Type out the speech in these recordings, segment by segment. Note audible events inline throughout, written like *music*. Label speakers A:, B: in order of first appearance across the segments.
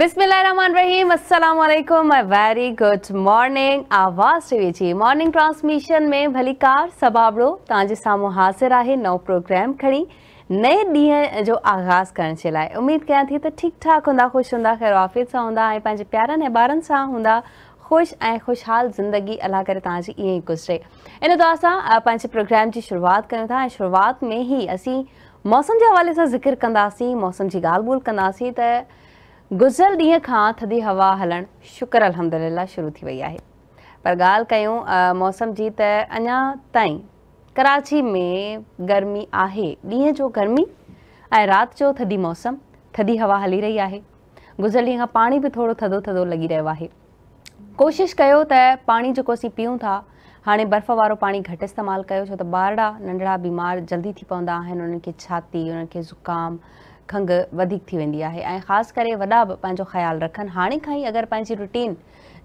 A: बिस्मिल्लाहिर्रहमानिर्रहीम अस्सलाम वालेकुम very good morning Awaz TV जी मॉर्निंग ट्रांसमिशन में भलीकार सबाबड़ो तव्हांजे साम्हूं हाज़िर है नओं प्रोग्राम खड़ी नए ॾींहं जो आगाज़ कर उम्मीद क्या थी तो ठीक ठाक हूंदा खुश हूंदा खैर ऑफिस से ऐं प्यार प्यारनि ऐं ॿारनि सां हूंदा ख़ुशहाल ज़िंदगी अलाह कर गुज़रे इन तो सां प्रोग्राम की शुरुआत कयूं था शुरुआत में ही असी मौसम के हवा से ज़िक्र कौसम की गाल बोल कह गुज़ल ॾींहं खां थधी हवा हलणु शुक्र अलहमदिल्ला शुरू थी वई आहे पर ॻाल्हि कयूं मौसम जी त अञा ताईं कराची में गर्मी आहे ॾींहं जो गर्मी ऐं राति जो थधी मौसम थधी हवा हली रही आहे गुज़ल ॾींहं खां पाणी बि थोरो थदो थदो लॻी रहियो आहे कोशिशि कयो त पाणी जेको असीं पियूं था हाणे बर्फ़ वारो पाणी घटि इस्तेमालु कयो छो त ॿार नंढिड़ा बीमार जल्दी थी पवंदा आहिनि उन्हनि खे छाती उन्हनि खे ज़ुकाम खंग वधीक थी वेंदी आहे ऐं ख़ासि करे वॾा बि पंहिंजो ख़्यालु रखनि हाणे खां ई अगरि पंहिंजी रुटीन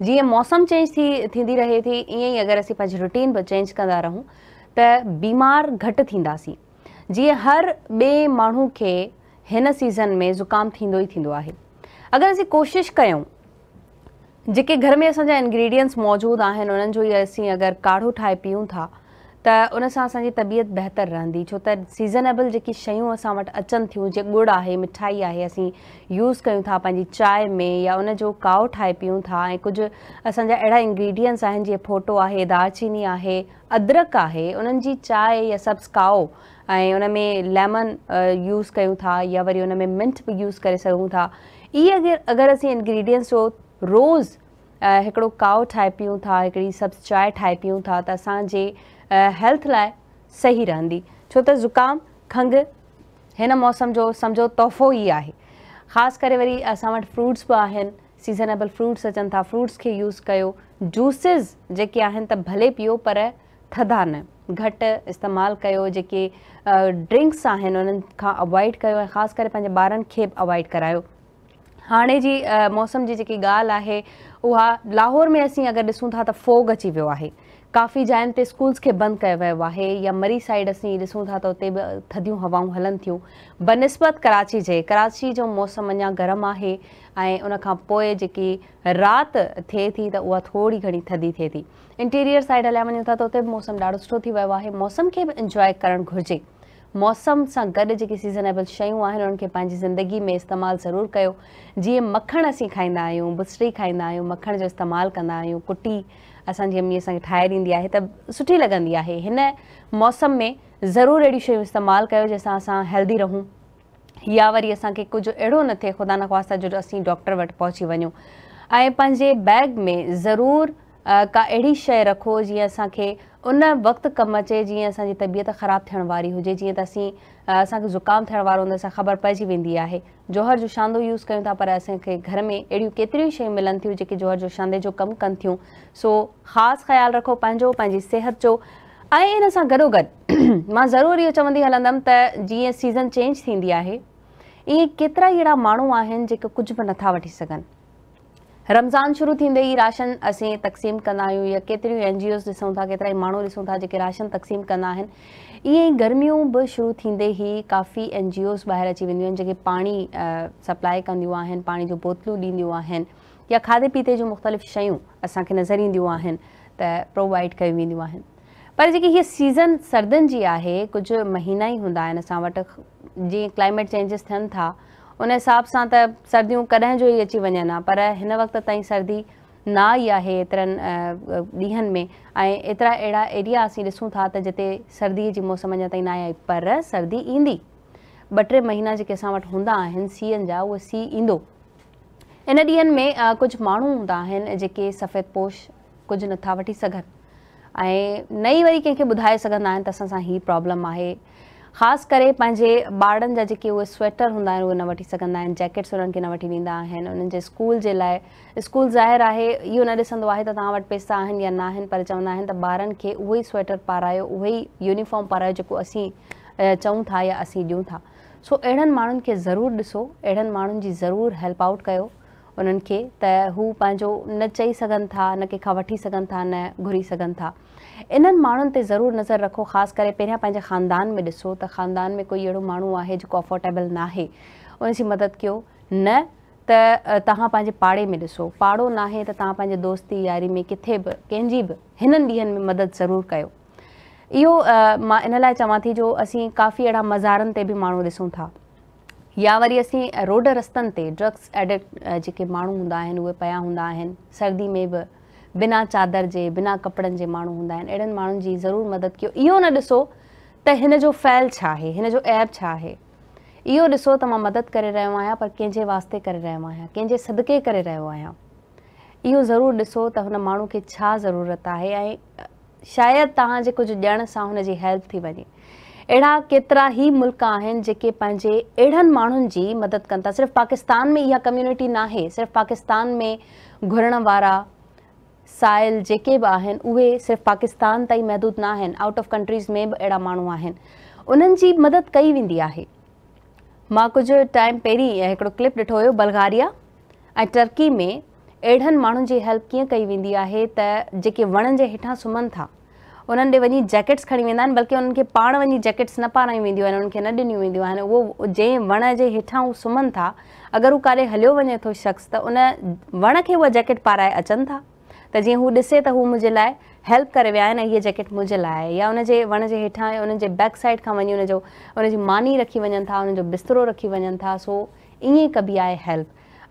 A: जीअं मौसम चेंज थी थींदी रहे थी ईअं ई अगरि असीं पंहिंजी रुटीन बि चेंज कंदा रहूं त बीमार घटि थींदासीं जीअं हर ॿिए माण्हू खे हिन सीज़न में ज़ुकाम थींदो ई थींदो आहे अगरि असीं कोशिशि कयूं जेके घर में असांजा इनग्रीडिअंट्स मौजूदु आहिनि उन्हनि जो ई असीं अगरि काढ़ो ठाहे पीयूं था त उन सां असांजी तबियत बहितर रहंदी छो त सीज़नेबल जेकी शयूं असां वटि अचनि थियूं जीअं ॻुड़ आहे मिठाई आहे असीं यूज़ कयूं था पंहिंजी चांहि में या उन जो काओ ठाहे पियूं था ऐं कुझु असांजा अहिड़ा इंग्रेडिएंट्स आहिनि जीअं फोटो आहे दालचीनी आहे अदरक आहे उन्हनि जी चांहि या सब्स काओ ऐं उन में लेमन यूज़ कयूं था या वरी उन में मिंट बि यूज़ करे सघूं था इहे अगरि अगरि असीं इंग्रेडिएंट्स जो रोज़ हिकिड़ो काओ ठाहे पियूं था हिकिड़ी सब्स चांहि ठाहे पियूं था त असांजे हेल्थ लाइ सही रहंदी छो त ज़ुकाम खंघि हिन मौसम जो सम्झो तोहफ़ो ई आहे ख़ासि करे वरी असां वटि फ्रूट्स बि आहिनि सीज़नेबल फ्रूट्स अचनि था फ्रूट्स खे यूस कयो जूसिस जेके आहिनि त भले पीओ पर थधा न घटि इस्तेमालु कयो जेके ड्रिंक्स आहिनि उन्हनि खां अवॉइड कयो ऐं ख़ासि करे पंहिंजे ॿारनि खे बि अवॉइड करायो हाणे जी मौसम जी जेकी ॻाल्हि आहे उहा लाहौर में असीं अगरि ॾिसूं था त फोग अची वियो आहे काफ़ी जाइनि ते स्कूल्स खे बंदि कयो वियो आहे या मरी साइड असीं ॾिसूं था त उते बि थधियूं हवाऊं हलनि थियूं बनस्पति कराची जे कराची जो मौसम अञा गरम आहे ऐं उनखां पोइ जेकी राति थिए थी त उहा थोरी घणी थधी थिए थी इंटीरियर साइड हलिया वञूं था त उते बि मौसम ॾाढो सुठो थी वियो आहे मौसम खे बि इंजॉय करणु घुरिजे मौसम सां गॾु जेकी सीज़नेबल शयूं आहिनि उन्हनि खे पंहिंजी ज़िंदगी में इस्तेमालु ज़रूरु कयो जीअं मखण असीं खाईंदा आहियूं बसरी खाईंदा आहियूं मखण जो इस्तेमालु कंदा कुटी असांजी मम्मी असांखे ठाहे ॾींदी आहे त सुठी लॻंदी आहे हिन मौसम में ज़रूरु अहिड़ी शयूं इस्तेमालु कयो जंहिंसां असां हेल्दी रहूं या वरी असांखे कुझु अहिड़ो न थिए ख़ुदा न ख़्वास जो असीं डॉक्टर वटि पहुची वञूं ऐं पंहिंजे बैग में ज़रूरु का अहिड़ी शइ रखो जीअं असांखे उन वक़्तु कमु अचे जीअं असांजी तबियत ख़राबु थियण वारी हुजे जीअं त असीं असांखे ज़ुकाम थियण वारो हूंदो ख़बर पइजी वेंदी आहे जोहर जो छान यूज़ कयूं था पर असांखे घर में अहिड़ियूं केतिरियूं शयूं मिलनि थियूं जेके जोहर जो शांदे जो कमु कनि थियूं सो ख़ासि ख़्यालु रखो पंहिंजो पंहिंजी सिहत जो ऐं इन सां गॾोगॾु *clears throat* मां ज़रूरु इहो चवंदी हलंदमि त जीअं सीज़न चेंज थींदी आहे ईअं केतिरा ई अहिड़ा माण्हू आहिनि जेके कुझु बि नथा वठी सघनि रमज़ान शुरू थींदे ई राशन असीं तक़सीम कंदा आहियूं या केतिरियूं एन जी ओस ॾिसूं था केतिरा ई माण्हू ॾिसूं था जेके राशन तक़सीम कंदा आहिनि ईअं ई गर्मियूं बि शुरू थींदे ई काफ़ी एन जी ओस ॿाहिरि अची वेंदियूं आहिनि जेके पाणी सप्लाए कंदियूं आहिनि पाणी जूं बोतलूं ॾींदियूं आहिनि या खाधे पीते जूं मुख़्तलिफ़ शयूं असांखे नज़र ईंदियूं आहिनि त प्रोवाइड कयूं वेंदियूं आहिनि पर जेकी हीअ सीज़न सर्दियुनि जी आहे कुझु महीना ई हूंदा आहिनि असां वटि जीअं क्लाइमेट चेंजिस थियनि था उन हिसाब सां त सर्दियूं कॾहिं जो ई अची वञनि हा पर हिन वक़्त ताईं सर्दी ना ई आहे एतिरनि ॾींहंनि में ऐं एतिरा अहिड़ा एरिया असीं ॾिसूं था त जिते सर्दीअ जी मौसम अञा ताईं न आहे पर सर्दी ईंदी ॿ टे महीना जेके असां वटि हूंदा आहिनि सीअनि जा सीउ ईंदो इन ॾींहनि में कुझु माण्हू हूंदा आहिनि जेके सफ़ेद पोश कुझु नथा वठी सघनि ऐं नई वरी कंहिंखे ॿुधाए सघंदा आहिनि त असां सां प्रॉब्लम आहे खास करे पंहिंजे ॿारनि जा जेके वो स्वेटर हुंदा आहिनि उहे न वठी सकंदा आहिनि जैकेट्स उनन के न वठी ॾींदा आहिनि उनन जे स्कूल जे लाए स्कूल ज़ाहिर आहे यो न ॾिसंदो आहे त ता वट पैसा आहिनि या ना हन पर चवंदा हन त बारन के वही स्वेटर पारायो वही यूनिफॉर्म पारायो जेको असीं चऊं था या असीं ॾियूं था सो एड़न मानन के जरूर दिसो एड़न मानन जी जरूर हेल्प आउट कयो उनन के त हु पंहिंजो न चई सकन था न के खा वठी सकन था न घुरी सकन था इन्हनि माण्हुनि ते ज़रूरु नज़र रखो ख़ासि करे पहिरियां पंहिंजे ख़ानदान में ॾिसो त ख़ानदान में कोई अहिड़ो माण्हू आहे जेको अफोर्टेबल नाहे जी मदद कयो न त तव्हां पंहिंजे पाड़े में ॾिसो पाड़ो न आहे त तव्हां पंहिंजे दोस्ती यारी में किथे बि कंहिंजी बि हिननि ॾींहनि में मदद ज़रूरु कयो इहो मां इन लाइ चवां थी जो असीं काफ़ी अहिड़ा मज़ारनि ते बि माण्हू ॾिसूं था या वरी असीं रोड रस्तनि ते ड्रग्स एडिक्ट जेके माण्हू हूंदा आहिनि उहे पिया हूंदा आहिनि सर्दी में बि बिना चादर जे बिना कपिड़नि जे माण्हू हूंदा आहिनि अहिड़नि माण्हुनि जी ज़रूरु मदद कयो इहो न ॾिसो त हिन जो फैल छा आहे हिन जो ऐप छा आहे इहो ॾिसो त मां मदद करे रहियो आहियां पर कंहिंजे वास्ते करे रहियो आहियां कंहिंजे सदिके करे रहियो आहियां इहो ज़रूरु ॾिसो त हुन माण्हू खे छा ज़रूरत आहे ऐं शायदि तव्हांजे कुझु ॾियण सां हुनजी हेल्प थी वञे अहिड़ा केतिरा ई मुल्क आहिनि जेके पंहिंजे अहिड़नि माण्हुनि जी मदद कनि था सिर्फ़ु पाकिस्तान में इहा कम्यूनिटी नाहे सिर्फ़ु पाकिस्तान में घुरण वारा साइल जेके भी आहिनि उहे सिर्फ़ु पाकिस्तान ताईं महदूद ना आउट ऑफ कंट्रीज़ में भी अड़ा माण्हू आहिनि जी मदद कई वी आहे मां टाइम पहिरीं हिकिड़ो क्लिप ॾिठो हुयो बल्गारिया टर्की में अड़न माण्हुनि जी हेल्प कीअं कई वी आहे त जेके वणनि जे हेठां था उन वही जैकेट्स खड़ी वेंदा बल्कि उनके पा वही जैकेट्स न पाराई वेंदियूं आहिनि उन्हनि खे न ॾिनियूं वण के हेठा वो सुम्हनि था अगर वो काॾे हलो वे तो शख़्स तो उन वण के वह जैकेट पाराए अचन था त जीअं हू ॾिसे त हू मुंहिंजे लाइ हेल्प करे विया आहिनि इहा जेकेट मुंहिंजे लाइ या हुनजे वण जे हेठां उनजे बैक साइड खां वञी हुनजो मानी रखी वञनि था उनजो बिस्तरो रखी वञनि था सो ईअं कबी आहे हेल्प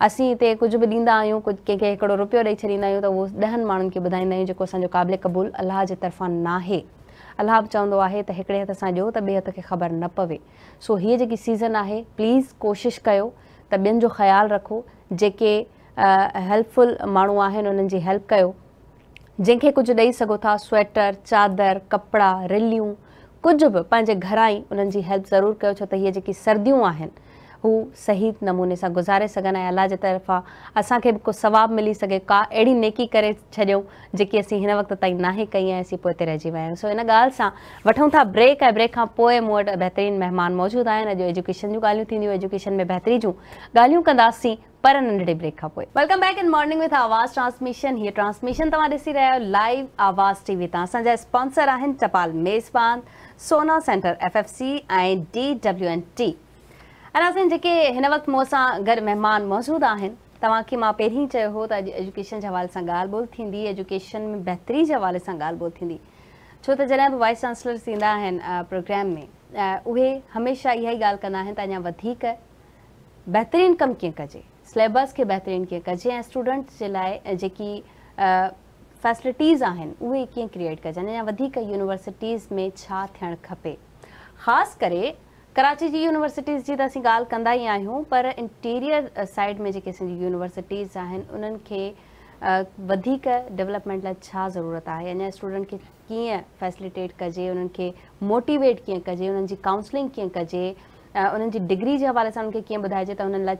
A: असीं हिते कुझु बि ॾींदा आहियूं कुझु कंहिंखे हिकिड़ो रुपियो ॾेई छॾींदा आहियूं त उहो ॾहनि माण्हुनि खे ॿुधाईंदा आहियूं जेको असांजो क़ाबिले क़बूल अलाह जे तर्फ़ां नाहे अलाह बि चवंदो आहे त हिकिड़े हथ सां ॾियो त ॿिए हथ खे ख़बर न पवे सो हीअ जेकी सीज़न आहे प्लीज़ कोशिशि कयो त ॿियनि जो ख़्यालु रखो जेके हेल्पफुल माण्हू आहिनि उन्हनि जी हेल्प कयो जंहिंखे कुझु ॾेई सघो था स्वेटर चादर कपिड़ा रिलियूं कुझु बि पंहिंजे घरां ई उन्हनि जी हेल्प ज़रूरु कयो छो त हीअ जेकी सर्दियूं आहिनि हू सही नमूने सां गुज़ारे सघनि ऐं अलाह जे तरफ़ां असांखे बि को सवाबु मिली सघे का अहिड़ी नेकी करे छॾियूं जेकी असीं हिन वक़्त ताईं नाहे कई ऐं असीं पोइ रहिजी विया आहियूं सो इन ॻाल्हि सां वठूं था ब्रेक ऐं ब्रेक खां पोइ मूं वटि बहितरीनु महिमान मौजूदु आहिनि अॼु एजुकेशन जूं ॻाल्हियूं थींदियूं एजुकेशन में बहितरी जूं ॻाल्हियूं कंदासीं पर नंढिड़े ब्रेक खां पोइ welcome back in morning with Awaz transmission हीअ ट्रांसमिशन तव्हां ॾिसी रहिया आहियो लाइव आवाज़ टी वी तां असांजा स्पॉन्सर आहिनि टपाल मेज़बान सोना सेंटर एफ एफ सी ऐं डी डब्ल्यू एन टी ऐं असां जेके हिन वक़्तु मूं सां गॾु महिमान मौजूदु आहिनि तव्हांखे मां पहिरीं चयो हो त अॼु एजुकेशन जे हवाले सां ॻाल्हि ॿोल थींदी एजुकेशन में बहितरी जे हवाले सां ॻाल्हि ॿोल थींदी छो त जॾहिं बि वाइस चांसलर थींदा आहिनि प्रोग्राम में उहे हमेशह इहा ई ॻाल्हि कंदा आहिनि त अञा वधीक बहितरीन कमु कीअं कजे सिलेबस खे बहितरीनु कीअं कजे ऐं स्टूडेंट्स जे लाइ जेकी फैसिलिटीज़ आहिनि उहे कीअं क्रिएट कजनि अञा वधीक यूनिवर्सिटीज़ में छा थियणु खपे ख़ासि करे कराची जी यूनिवर्सिटीज़ जी त असीं ॻाल्हि कंदा ई आहियूं पर इंटीरियर साइड में जेकी असांजी यूनिवर्सिटीज़ आहिनि उन्हनि खे वधीक डेवलपमेंट लाइ छा ज़रूरत आहे अञा स्टूडेंट खे कीअं फैसिलिटेट कजे उन्हनि खे मोटिवेट कीअं कजे उन्हनि जी काउंसलिंग कीअं कजे उन्हनि जी डिग्री के हवा से उन्हनि खे कीअं ॿुधाइजे त हुननि लाइ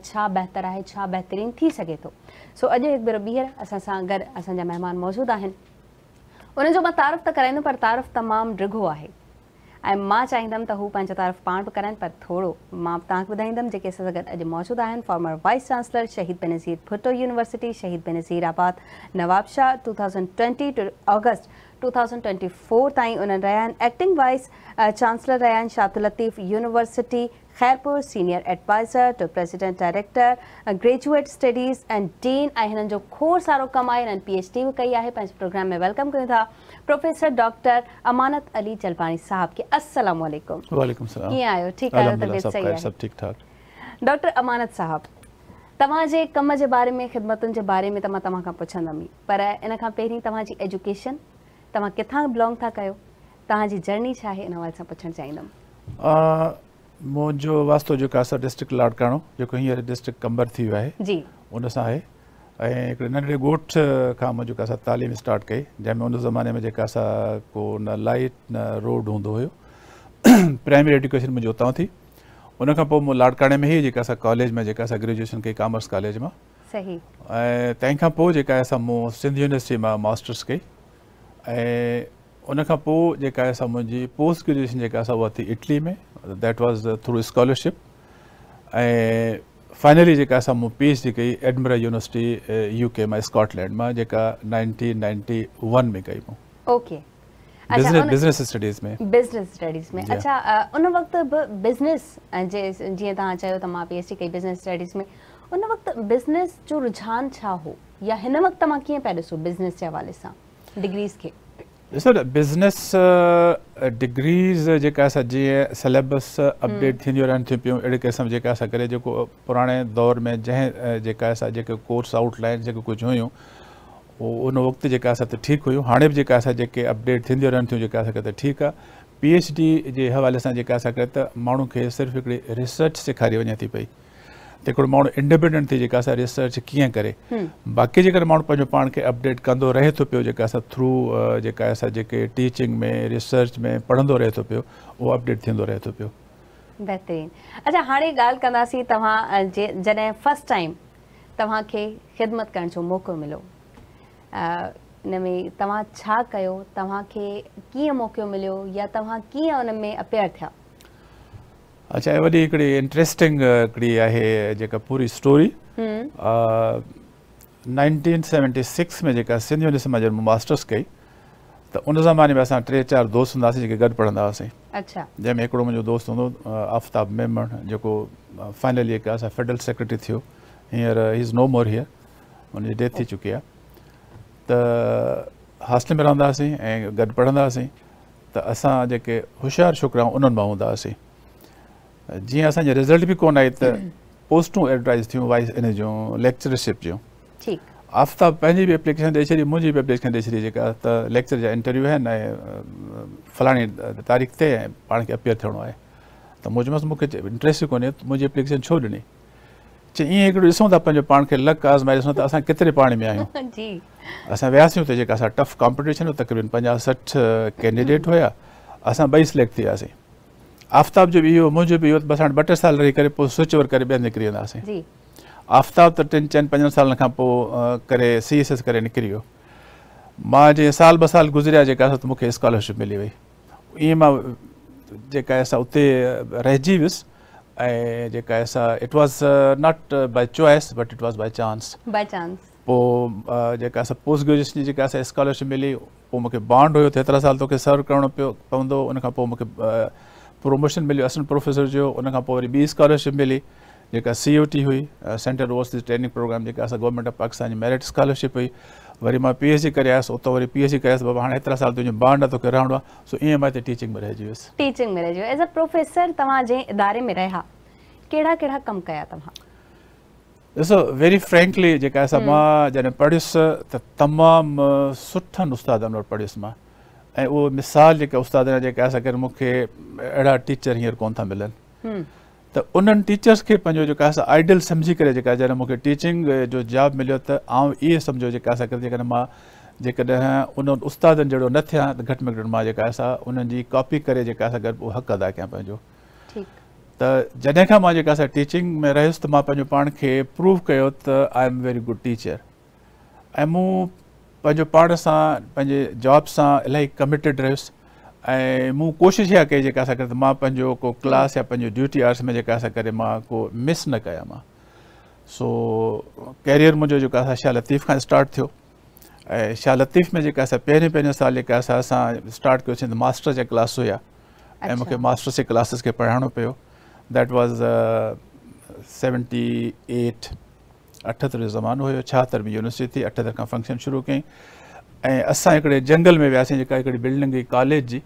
A: छा थी सघे थो सो अॼु हिकु भेरो ॿीहर असां सां गॾु असांजा महिमान मौजूदु आहिनि उन्हनि तारफ़ त कराईंदमि पर तारफ़ तमाम ढिघो है ऐं मां चाहींदमि त हू तारफ़ पा बि करनि पर थोरो मां तव्हांखे ॿुधाईंदमि जेके असां सां फॉर्मर वाइस चांसलर शहीद Benazir भुटो university Shaheed Benazirabad Nawabshah two thousand twenty two August twenty four तीन रहिया रहा एक्टिंग वाइस चांसलर रहा आहिनि Latif university Khairpur senior advisor to president director graduate studies and Dean आई जो खोड़ सारो कम आहे हिननि पी एच डी भी कई आहे पंहिंजे प्रोग्राम में वेलकम कयूं प्रोफेसर डॉक्टर अमानत अली जलबानी साहब खे असलम
B: कीअं आहियो ठीकु आहियो तबियत सही आहे
A: डॉक्टर अमानत साहब तव्हांजे कम जे बारे में ख़िदमतुनि जे बारे में त मां तव्हां खां पर इन खां पहिरीं तव्हांजी एजुकेशन तव्हां किथां बिलोंग था कयो तव्हांजी जर्नी छा आहे इन हवाले सां पुछणु चाहींदमि
B: मुंहिंजो वास्तव जो आहे असां डिस्ट्रिक्ट लाड़काणो जेको हींअर डिस्ट्रिक्ट कंबर थी वियो जी उन सां नंढे ॻोठ खां मुंहिंजो जेका असां स्टार्ट कई जंहिंमें उन ज़माने में जेका असां को न लाइट न रोड हूंदो हुयो प्राइमरी एजुकेशन मुंहिंजी उतां थी उन लाड़काणे में ही जेका असां कॉलेज में जेका ग्रेजुएशन कई कॉमर्स कॉलेज मां सही ऐं सिंध यूनिवर्सिटी में मास्टर्स कई उन मुझी पोस्ट ग्रेजुएशन जेका असां थी इटली में दैट वॉज़ थ्रू स्कॉलरशिप ए फाइनली जेका असां पी एच डी कई एडमिरा यूनिवर्सिटी यूके में स्कॉटलैंड में जी नाइनटीन नाइनटी वन में कई मूं
A: बिज़नेस अच्छा, स्टडीज़ में बिज़नेस स्टडीज़ में अच्छा उन वक़्तु बिज़नेस जे जीअं तव्हां चयो पी एच डी कई बिज़नेस स्टडीज़ में उन वक़्तु बिज़नेस जो रुझान हो या हिन वक़्तु मां कीअं पिया बिज़नेस जे हवाले सां डिग्रीज़ खे
B: ॾिसो बिज़नेस डिग्रीज़ जेका असांजी सिलेबस अपडेट थींदियूं रन थियूं पियूं अहिड़े क़िस्म जेका असां करे जेको दौर में जंहिं uh, कोर्स आउटलाइन जेके कुझु हुयूं उहो उन वक़्तु जेका असां त ठीकु अपडेट थींदियूं रहनि थियूं जेका असांखे पी एच डी के हवा से जेका असां करे त रिसर्च सिखारी वे थी पी तंहिंखां माण्हू इंडिपेंडेंट थी जेका रिसर्च कीअं करे हम्म। बाक़ी जेकर माण्हू पंहिंजो पाण अपडेट कंदो रहे थो पियो थ्रू जेका टीचिंग में रिसर्च में पढ़ंदो रहे थो पियो उहो अपडेट थींदो रहे थो पियो
A: बहितरीनु अच्छा हाणे ॻाल्हि कंदासीं तव्हां जे टाइम तव्हांखे ख़िदमत मौक़ो मिलियो इन में तव्हां मौक़ो मिलियो या तव्हां कीअं उन अपेयर थिया
B: अच्छा वॾी हिकिड़ी इंट्रेस्टिंग हिकड़ी आहे जेका पूरी स्टोरी नाइनटीन सेवनटी सिक्स में जेका सिंध जॾहिं मास्टर्स कई त उन ज़माने में असां टे चारि दोस्त हूंदा जेके गॾु पढ़ंदा हुआसीं जंहिंमें हिकिड़ो मुंहिंजो दोस्त हूंदो आफ़्ताब मेमण जेको फाइनली जेका असां फेडरल सेक्रेटरी थियो हींअर इज़ नो मोरियर हुनजी डेथ थी चुकी आहे त में रहंदा हुआसीं ऐं गॾु पढ़ंदा हुआसीं त असां जेके होशियारु शुकराऊं उन्हनि मां हूंदा हुआसीं जी अस रिज़ल्ट भी कोन आहे त एडवर्टाइज़ थी वाइस इन जो लेक्चरशिप जो आफ़्ताब पंहिंजी बि एप्लीकेशन ॾेई छॾी मुंहिंजी बि एप्लीकेशन ॾेई छॾी लेक्चर जा इंटरव्यू आहिनि ऐं फलाणी तारीख़ ते ऐं पाण खे अपेयर थियणो आहे त मुंहिंजो मस इंट्रेस्ट इंट्रस्ट ई कोन्हे एप्लीकेशन छो ॾिनी चई ईअं हिकिड़ो ॾिसूं लक आज़माए ॾिसूं त में
C: आहियूं
B: *laughs* असां वियासीं टफ कॉम्पिटिशन हो तक़रीबन पंजाहु सठि कैंडिडेट हुआ असां बई सिलेक्ट थी आफ़्ताब जो बि इहो मुंहिंजो बि इहो बसि साल रही करे स्विच ओवर कर ॿिया निकिरी वेंदासीं आफ़्ताब तो टिनि चन पंजनि सालनि सी एस एस कर निकिरी वियो मां जीअं साल ॿ साल गुज़रिया जेका त मूंखे स्कॉलरशिप मिली वई ईअं मां जेका आहे सा उते it was not by choice but it was by chance by post graduation की स्कॉलरशिप मिली पोइ मूंखे बॉन्ड हुयो तेतिरा साल तोखे सर्व करिणो पियो पवंदो उनखां प्रमोशन मिली असिस्टेंट प्रोफेसर जो उन खां पोइ स्कॉलरशिप मिली जी सी ओ टी हुई सेंट्रल ओवरसीज़ ट्रेनिंग प्रोग्राम जी अस गवर्नमेंट ऑफ पाकिस्तान की मेरिट स्कॉलरशिप हुई वरी मैं पी एच डी करे उतो वो पी एच डी करे बाबा हाणे हेतिरा साल तुझे बांड तो रहा रहणो सो ईअं मैं टीचिंग में रहो
A: टीचिंग में रहो एज़ अ प्रोफेसर तव्हां इदारे में रहा कड़ा कड़ा कम क्या तव्हां
B: ॾिसो वेरी फ्रेंकली जैसे असां हम्म। मां जॾहिं पढ़ियुसि त तमामु सुठनि उस्तादनि ऐं मिसाल जेका उस्ताद जेका असां करे मूंखे टीचर हींअर को मिलन तो उन टीचर्स के पंहिंजो जेका असां आइडल सम्झी करे जेका टीचिंग जो जॉब मिलियो त आउं इहे सम्झो जेका असां करे जेकॾहिं मां जेकॾहिं उन उस्तादनि जहिड़ो न थे घट में घटि मां जेका कॉपी करे हक़ अदा क्या पंहिंजो त जॾहिं खां मां टीचिंग में रहियुसि तो पान के प्रूव कयो I am very good teacher ऐं અજો પાડસા પજે જોબસા ઇલેઈ કમિટેડ રહેસ એ મુ કોશિશયા કે કે મા પંજો કો ક્લાસ પંજો ડ્યુટી આર્સ મે કે કે મા કો મિસ ન કયા મા સો કેરિયર મુજો જો કા શાહ لطیف કા સ્ટાર્ટ થયો શાહ لطیف મે કે કે પહેરે પહેન સાલે કાસા સા સ્ટાર્ટ ક્યો છન માસ્ટર જે ક્લાસ હોયા એમ કે માસ્ટર સે ક્લાસિસ કે પઢાણો પયો ધેટ વોઝ 78 अठहतरि ज़मानो हुयो छाहतरि में यूनिवर्सिटी थी अठहतरि खां फंक्शन शुरू कई ऐं जंगल में वियासीं बिल्डिंग हुई कॉलेज की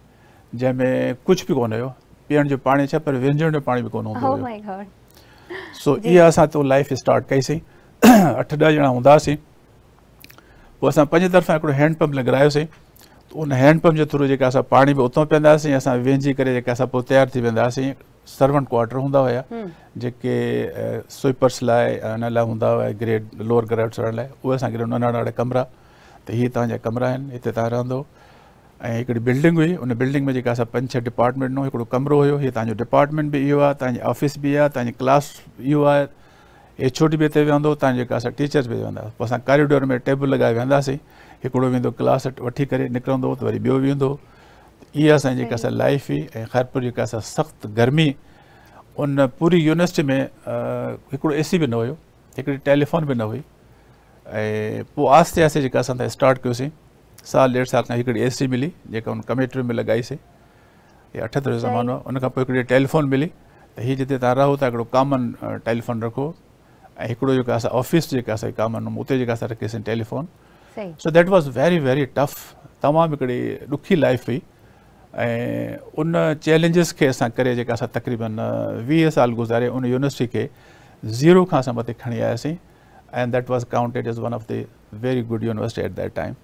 B: जैमें कुछ भी को हुयो पीअण जो पाणी छा पर विझण जो पानी भी कोन सो oh इहा असां तो लाइफ स्टार्ट कईसीं *clears throat* अठ दह ॼणा हूंदा हुआसीं पोइ असां पंहिंजे तरफ़ां हिकिड़ो हैंडपम्प लॻायोसीं उन हैंडपंप के थ्रू जेका असां पाणी बि उतां पीअंदा हुआसीं असां वेंझी थी वेंदा सर्वेंट क्वार्टर ਹੁੰਦਾ ਹੋਇਆ स्वीपर्स लाइ हिन लाइ ग्रेड लोअर ग्रेड्स वारनि लाइ कमरा तो ये तव्हांजा कमरा आहिनि हिते तव्हां रहंदो बिल्डिंग हुई उन बिल्डिंग में जो पंज छह डिपार्टमेंट ॾिनो हिकिड़ो कमरो हुयो हीअ तव्हांजो डिपार्टमेंट भी इहो ऑफिस भी आहे तव्हांजी क्लास इहो आहे एच ओ डी बि टीचर्स बि वेहंदा पोइ कॉरिडोर में टेबल लॻाए वेहंदासीं हिकिड़ो वेंदो क्लास वठी करे निकिरंदो त वरी ॿियो इहा असांजी लाइफ हुई ऐं ख़ैरपुर जेका सा गर्मी उन पूरी यूनिवर्सिटी में ए सी भी न हुयो हिकिड़ी टेलीफोन बि न हुई ऐं आस्ते आहिस्ते स्टार्ट कर साल डेढ़ साल खां ए सी मिली जो उन कमेटी में लॻाईसीं इहा अठहतरि जो ज़मानो आहे टेलीफोन मिली त हीअ जिते तव्हां रहो था कॉमन टेलीफोन रखो ऐं ऑफिस कॉमन उत रखी असां रखीसीं telephone so that was very very tough तमाम दुखी लाइफ हुई उन चैलेंजेस के असा करे जेका असां तक़रीबन वीह साल गुज़ारे उन यूनिवर्सिटी खे ज़ीरो खां असां मथे खणी आयासीं and that was counted is one of the very good university at that time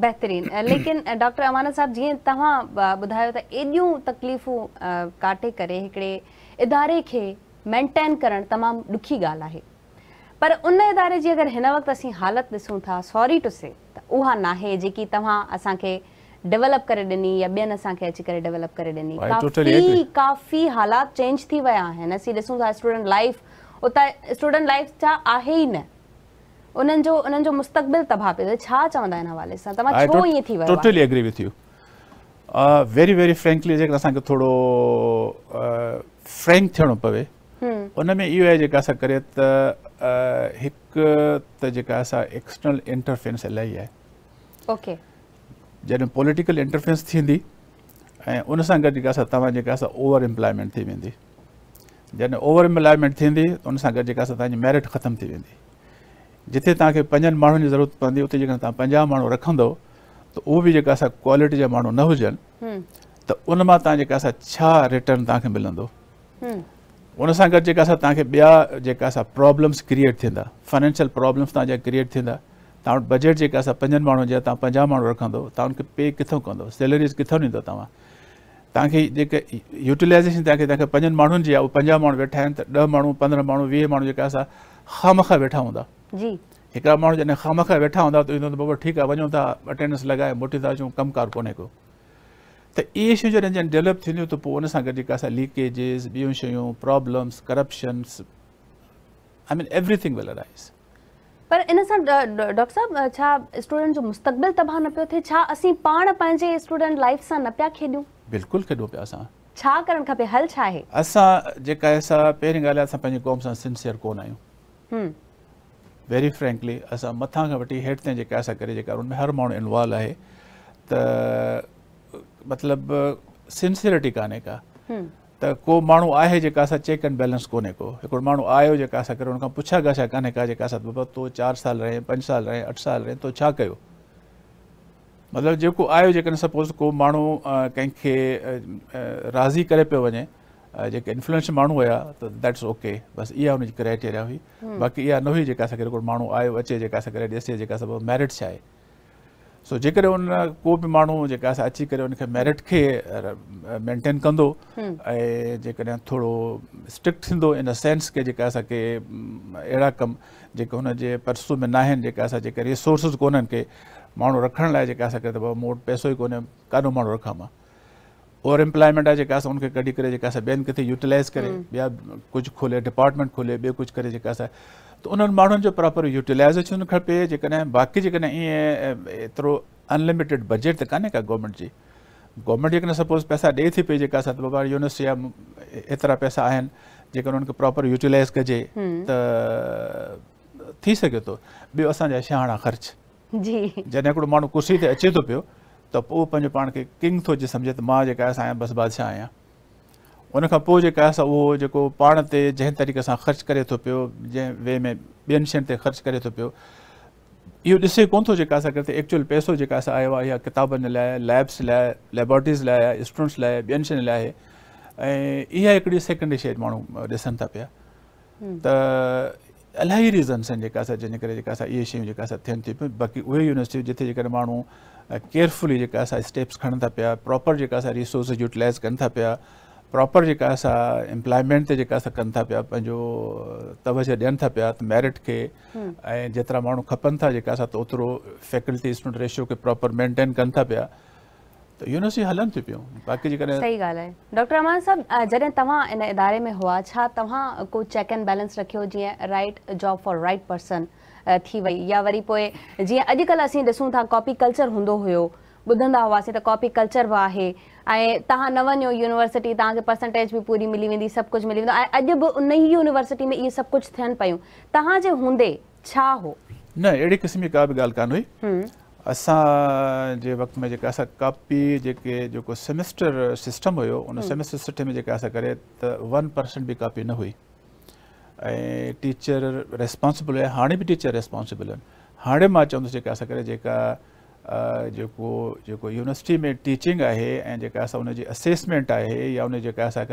A: बेहतरीन लेकिन डॉक्टर अमानत साहब जी तव्हां ॿुधायो त एॾियूं तकलीफ़ूं काटे करे हिकिड़े इदारे के मेंटेन करण तमाम दुखी गाल है पर उन इदारे जी अगर इन वक्त असीं हालत ॾिसूं था सॉरी टू से त उहा नाहे जेकी तव्हां डेवलप करे डिनी या बेन असा के अच्छी करे डेवलप करे डिनी काफी काफी हालात चेंज थी वया है न सी दिसो स्टूडेंट लाइफ ओता स्टूडेंट लाइफ चा आहे ही न उनन जो उनन जो मुस्तकबिल तबा पे छा चांदा इन हवाले सा तमा छो ये थी totally
B: agree with you uh very very frankly जे असा के थोड़ो फ्रेंक uh, थनो पवे हम्म उनमें यो है जे कासा करे त एक uh, त जे कासा एक्सटर्नल इंटरफेरेंस ओके okay. जॾहिं पॉलिटिकल इंटरफेंस थी ऐं उन ओवर एम्प्लॉयमेंट थी वेंदी जॾहिं ओवर एम्प्लॉयमेंट थींदी उन सां गॾु मैरिट ख़तमु थी वेंदी जिथे तव्हांखे पंजनि माण्हुनि जी ज़रूरत पवंदी उते जेकॾहिं तव्हां पंजाह माण्हू रखंदव त उहो बि जेका असां क्वालिटी जा माण्हू न हुजनि हम्म। त उन मां रिटर्न तव्हांखे मिलंदो हम्म। उन सां गॾु जेका प्रॉब्लम्स क्रिएट थींदा फाइनेंशियल प्रॉब्लम्स तव्हांजा क्रिएट थींदा तव्हां बजट जो असां पंजनि माण्हुनि जा तव्हां पंजाह माण्हू रखंदो पे किथां कंदो सैलरीज़ किथां ॾींदो तव्हां तव्हांखे जेके यूटिलाइज़ेशन तव्हांखे तव्हांखे पंजनि माण्हुनि जी आहे उहो पंजाह माण्हू वेठा तो दह ॾह पंद्रह पंद्रहं वी वीह माण्हू खाम खां वेठा हूंदा हिकिड़ा माण्हू जॾहिं खाम खां वेठा हूंदा तो ईंदो ठीक है आहे वञूं था अटेंडेंस लॻाए मोटी था अचूं कमकार को तो ये शुभ जैसे जॾहिं डेवलप थींदियूं त पोइ उन सां गॾु corruptions I mean everything will arise
A: पर इन सा डॉक्टर साहब छा स्टूडेंट जो मुस्तक़बिल तबाह न पियो थे छा असीं पाण पंजे स्टूडेंट लाइफ सा न पिया खेडू
B: बिल्कुल खेडो पिया सा
A: छा करणु खपे हल छा है
B: असां जेका आहे असां पहिरीं ॻाल्हि असां पंहिंजी क़ौम सां सिंसियर कोन आयो हम वेरी फ्रेंकली असां मथां खां वठी हेठि ताईं जेका ऐसा करे जेका उनमें हर माण्हू इन्वॉल्व है त मतलब सिंसियरिटी काने का हम हम्म। त को माण्हू आहे जेका असां चेक एंड बैलेंस कोन्हे को हिकिड़ो माण्हू आयो जेका असां करे हुन खां पुछा गा कान्हे का जेका असां बाबा तूं चारि साल रहे पंज साल रहे अठ साल रहे तो छा कयो मतिलबु जेको आयो जेकॾहिं सपोज़ को माण्हू कंहिंखे राज़ी करे पियो वञे जेके इंफ्लूएंस माण्हू हुया त दैट्स ओके बसि इहा हुनजी क्राइटेरिया हुई बाक़ी इहा न हुई जेका असांखे माण्हू आयो अचे जेका असां करे ॾिसे जेका सभु मैरिट छा आहे सो जेकॾहिं हुन को बि माण्हू जेका अची कर हुनखे मैरिट खे मेंटेन कंदो हम्म। ऐं स्ट्रिक्ट इन अ सेंस के अड़ा कम जो कमु जेके परसू में ना आहिनि जेका असां जेके रिसोर्सिस कोन्हनि के माण्हू रखण लाइ जेका असांखे त बाबा मूं वटि पैसो ई कोन्हे काॾो माण्हू रखां मां और एम्प्लॉयमेंट आहे जेका कढी करे जेका किथे यूटिलाइज़ करे हम्म। ॿिया खोले डिपार्टमेंट खोले ॿियो कुझु करे जेका तो उन्हनि माण्हुनि जो प्रॉपर यूटिलाइज़ेशन खपे जेकॾहिं बाक़ी जेकॾहिं ईअं एतिरो अनलिमिटेड बजट त कान्हे का गवर्नमेंट जी गवर्नमेंट जेकॾहिं सपोज़ पैसा ॾिए थी पई जेका सत यूनिवर्सिटी या एतिरा पैसा आहिनि जेकॾहिं उन्हनि खे प्रॉपर यूटिलाइज़ कजे हम्म। त थी सघे थो ॿियो असांजा शहाणा ख़र्च
D: जॾहिं
B: हिकिड़ो माण्हू कुर्सी ते अचे थो पियो त पोइ पंहिंजो पाण खे किंग थो जे सम्झे त मां जेका असां बसि बादशाह आहियां उनखां पोइ जेका जै ते जंहिं तरीक़े सां ख़र्चु करे थो पियो जंहिं वे में बेन शयुनि ते ख़र्चु करे थो पियो इहो ॾिसे कोन एक्चुअल पैसो जेका आयो आहे इहा किताबनि लैब्स लाइ लेबॉर्ट्रीज़ ला स्टूडेंट्स ला बन शयुनि लाइ ऐं इहा हिकिड़ी सेकेंडरी शेड माण्हू ॾिसनि था पिया हम्म। त इलाही रीज़न्स आहिनि जेका असां जंहिंजे करे जेका असां बाक़ी उहे यूनिवर्सिटियूं जिथे जेकॾहिं केयरफुली स्टेप्स खणनि था पिया प्रॉपर जेका रिसोर्स यूटिलाइज़ कन था पिया प्रॉपर जेका असां एम्प्लॉयमेंट ते जेका असां था पिया पंहिंजो तवजो ॾियनि था पिया तो मेरिट के जरा जेतिरा खपन था जेका असां त फैकल्टी स्टूडेंट रेशियो के प्रॉपर मेंटेन कन था पिया त यूनिवर्सिटी हलन थी पी बाक़ी सही
A: गाल आहे डॉक्टर अमान साहब जैसे तुम इन इदारे में हुआ छा को चेक एंड बैलेंस रखियो जी right job for right person थी वही या वरी जी अजक असूँ था कॉपी कल्चर हूंदो हुयो ॿुधंदा हुआसीं त कॉपी कल्चर भी है ऐं तव्हां न वञो यूनिवर्सिटी तव्हांखे परसेंटेज बि पूरी मिली वेंदी सभु कुझु मिली वेंदो ऐं अॼु बि उन ई यूनिवर्सिटी में इहे सभु कुझु थियनि पियूं तव्हांजे हूंदे छा हो
B: न अहिड़े क़िस्म जी का बि ॻाल्हि कान हुई असांजे वक़्त में जेका असां कापी जेके जेको सेमेस्टर सिस्टम हुयो उन सेमेस्टर सिस्टम में जेका असां करे वन परसेंट बि कापी न हुई ऐं टीचर रेस्पॉन्सिबल हुया हाणे बि टीचर रेस्पॉन्सिबल आहिनि हाणे मां चवंदुसि असां करे जेका जो जो यूनिवर्सिटी में टीचिंग आहे ऐं उनकी असेसमेंट आहे या उन जेका असां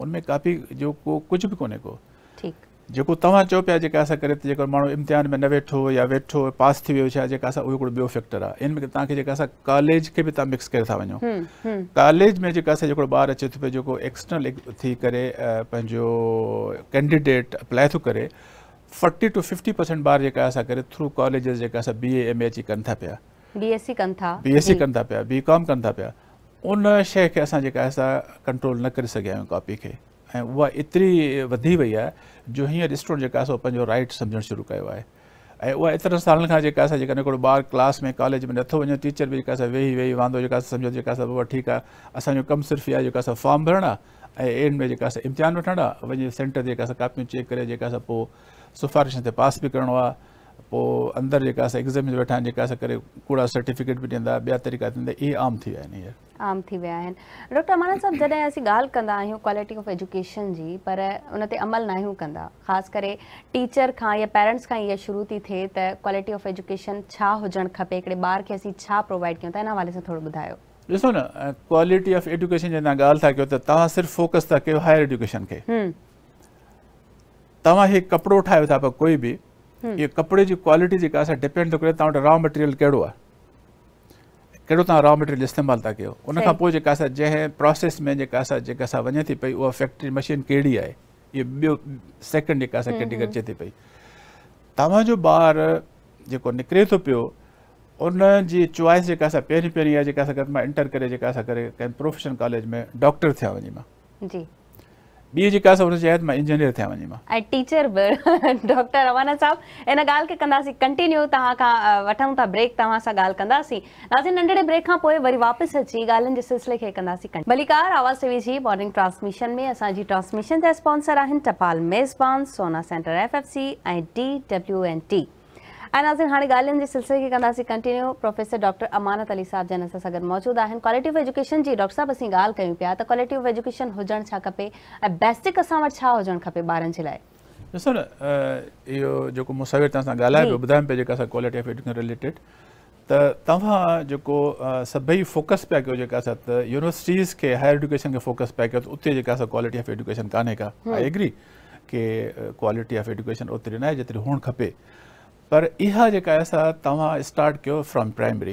B: उनमें काफ़ी जेको कुझु बि कोन्हे को जेको तव्हां चओ पिया जेका असां करे त जेको माण्हू इम्तिहान में न वेठो या वेठो पास थी वो छा जेका असां फैक्टर आहे इनमें तक तव्हांखे कॉलेज के भी मिक्स कर था वञो कॉलेज हम्म, हम्म। में जेका असां अचे तो पियो जेको एक्सटर्नल थी करो कैंडिडेट अप्लाई तो करें फोर्टी टू फिफ्टी परसेंट बार जेका असां through college B A M H अची कनि था पाया
A: बीएससी कंधा सी
B: कंधा पिया बीकॉम कंधा पिया उन शे के अस कंट्रोल न कर सकें कॉपी के वह एतरी वही है जो हिं स्टूडेंट जो राइट शुरू किया है वह एत साल बार क्लास में कॉलेज में नो वो टीचर भी वेही वेही वांदो जेका ठीक है असो कम सिर्फ ये फॉर्म भरणु एंड में जेका इम्तिहान वठणु सेंटर जेका चेक कर जेका से पास भी करण आहे पोइ अंदरि जेका एग्ज़ाम वेठा आहिनि कूड़ा सर्टिफिकेट
A: आम थी विया आहिनि डॉक्टर माना ॻाल्हि कंदा आहियूं पर उन ते अमल न आहियूं कंदा ख़ासि करे टीचर खां या पेरेंट्स खां ईअं शुरू थी थिए त क्वालिटी ऑफ एजुकेशन छा हुजणु खपे हिकिड़े ॿार खे असां छा प्रोवाइड कयूं था हिन सां थोरो ॿुधायो
B: था कयो त तव्हां सिर्फ़ु था कयो हायर एजुकेशन खे तव्हां इहो कपिड़ो ठाहियो था कोई बि ये कपड़े की क्वालिटी जेका असां डिपेंड तो करे तव्हां रॉ मटेरियल कड़ो आहे कहिड़ो तव्हां रॉ मटेरियल इस्तेमाल था कयो उन खां प्रोसेस में जेका थी पई फैक्ट्री मशीन कहिड़ी है ये बो सेकेंड जेका असां कैटेगरी अचे थी पई तव्हांजो ॿारु जेको निकिरे थो पियो उन जी चॉइस जेका असां पहिरीं इंटर करे जेका प्रोफेशनल कॉलेज में डॉक्टर थे वञी
C: मां जी
B: बी બીએ *laughs* જે કાસ વર્ષ मैं इंजीनियर थे વञे मां
A: ऐं टीचर बि डॉक्टर रवाना साहब इन गाल के कंदासी कंटिन्यू तव्हां का वठूं ता ब्रेक तव्हां सा गाल कंदासी नाज़िन नंडडे ब्रेक खां पोए वरी वापस अची गालन जे सिलसिले के कंदासी कंदासीं बलिकार आवाज़ टीवी जी मॉर्निंग ट्रांसमिशन में असा जी ट्रांसमिशन जा स्पोंसर आहन टपाल मेज़बान सोना सेंटर एफएफसी एफ सी डी डब्ल्यू एन टी ऐं नाज़िन हाणे ॻाल्हियुनि जे सिलसिले के कहसी continue professor doctor Amanat Ali साहब जन अस मौजूद है क्वालिटी ऑफ एजुकेशन की डॉक्टर साहब असं गाल क्यों पाया तो क्वालिटी ऑफ एजुकेशन होजन छा खपे बेसिक असां होजन छा हुजणु खपे ॿारनि जे लाइ
B: ॾिसो मुसाविर तव्हां सां ॻाल्हाए क्वालिटी ऑफ एजुकेशन रिलेटेड तको सभी फोकस पे कयो यूनिवर्सिटीज़ के हायर एजुकेशन के फोकस पे कयो त क्वालिटी ऑफ एजुकेशन कान्हे का आई एग्री के क्वालिटी ऑफ एजुकेशन ओतिरी ना जितनी होने खपे पर इहा जेका आहे सा तव्हां स्टार्ट कयो फ्रॉम प्राइमरी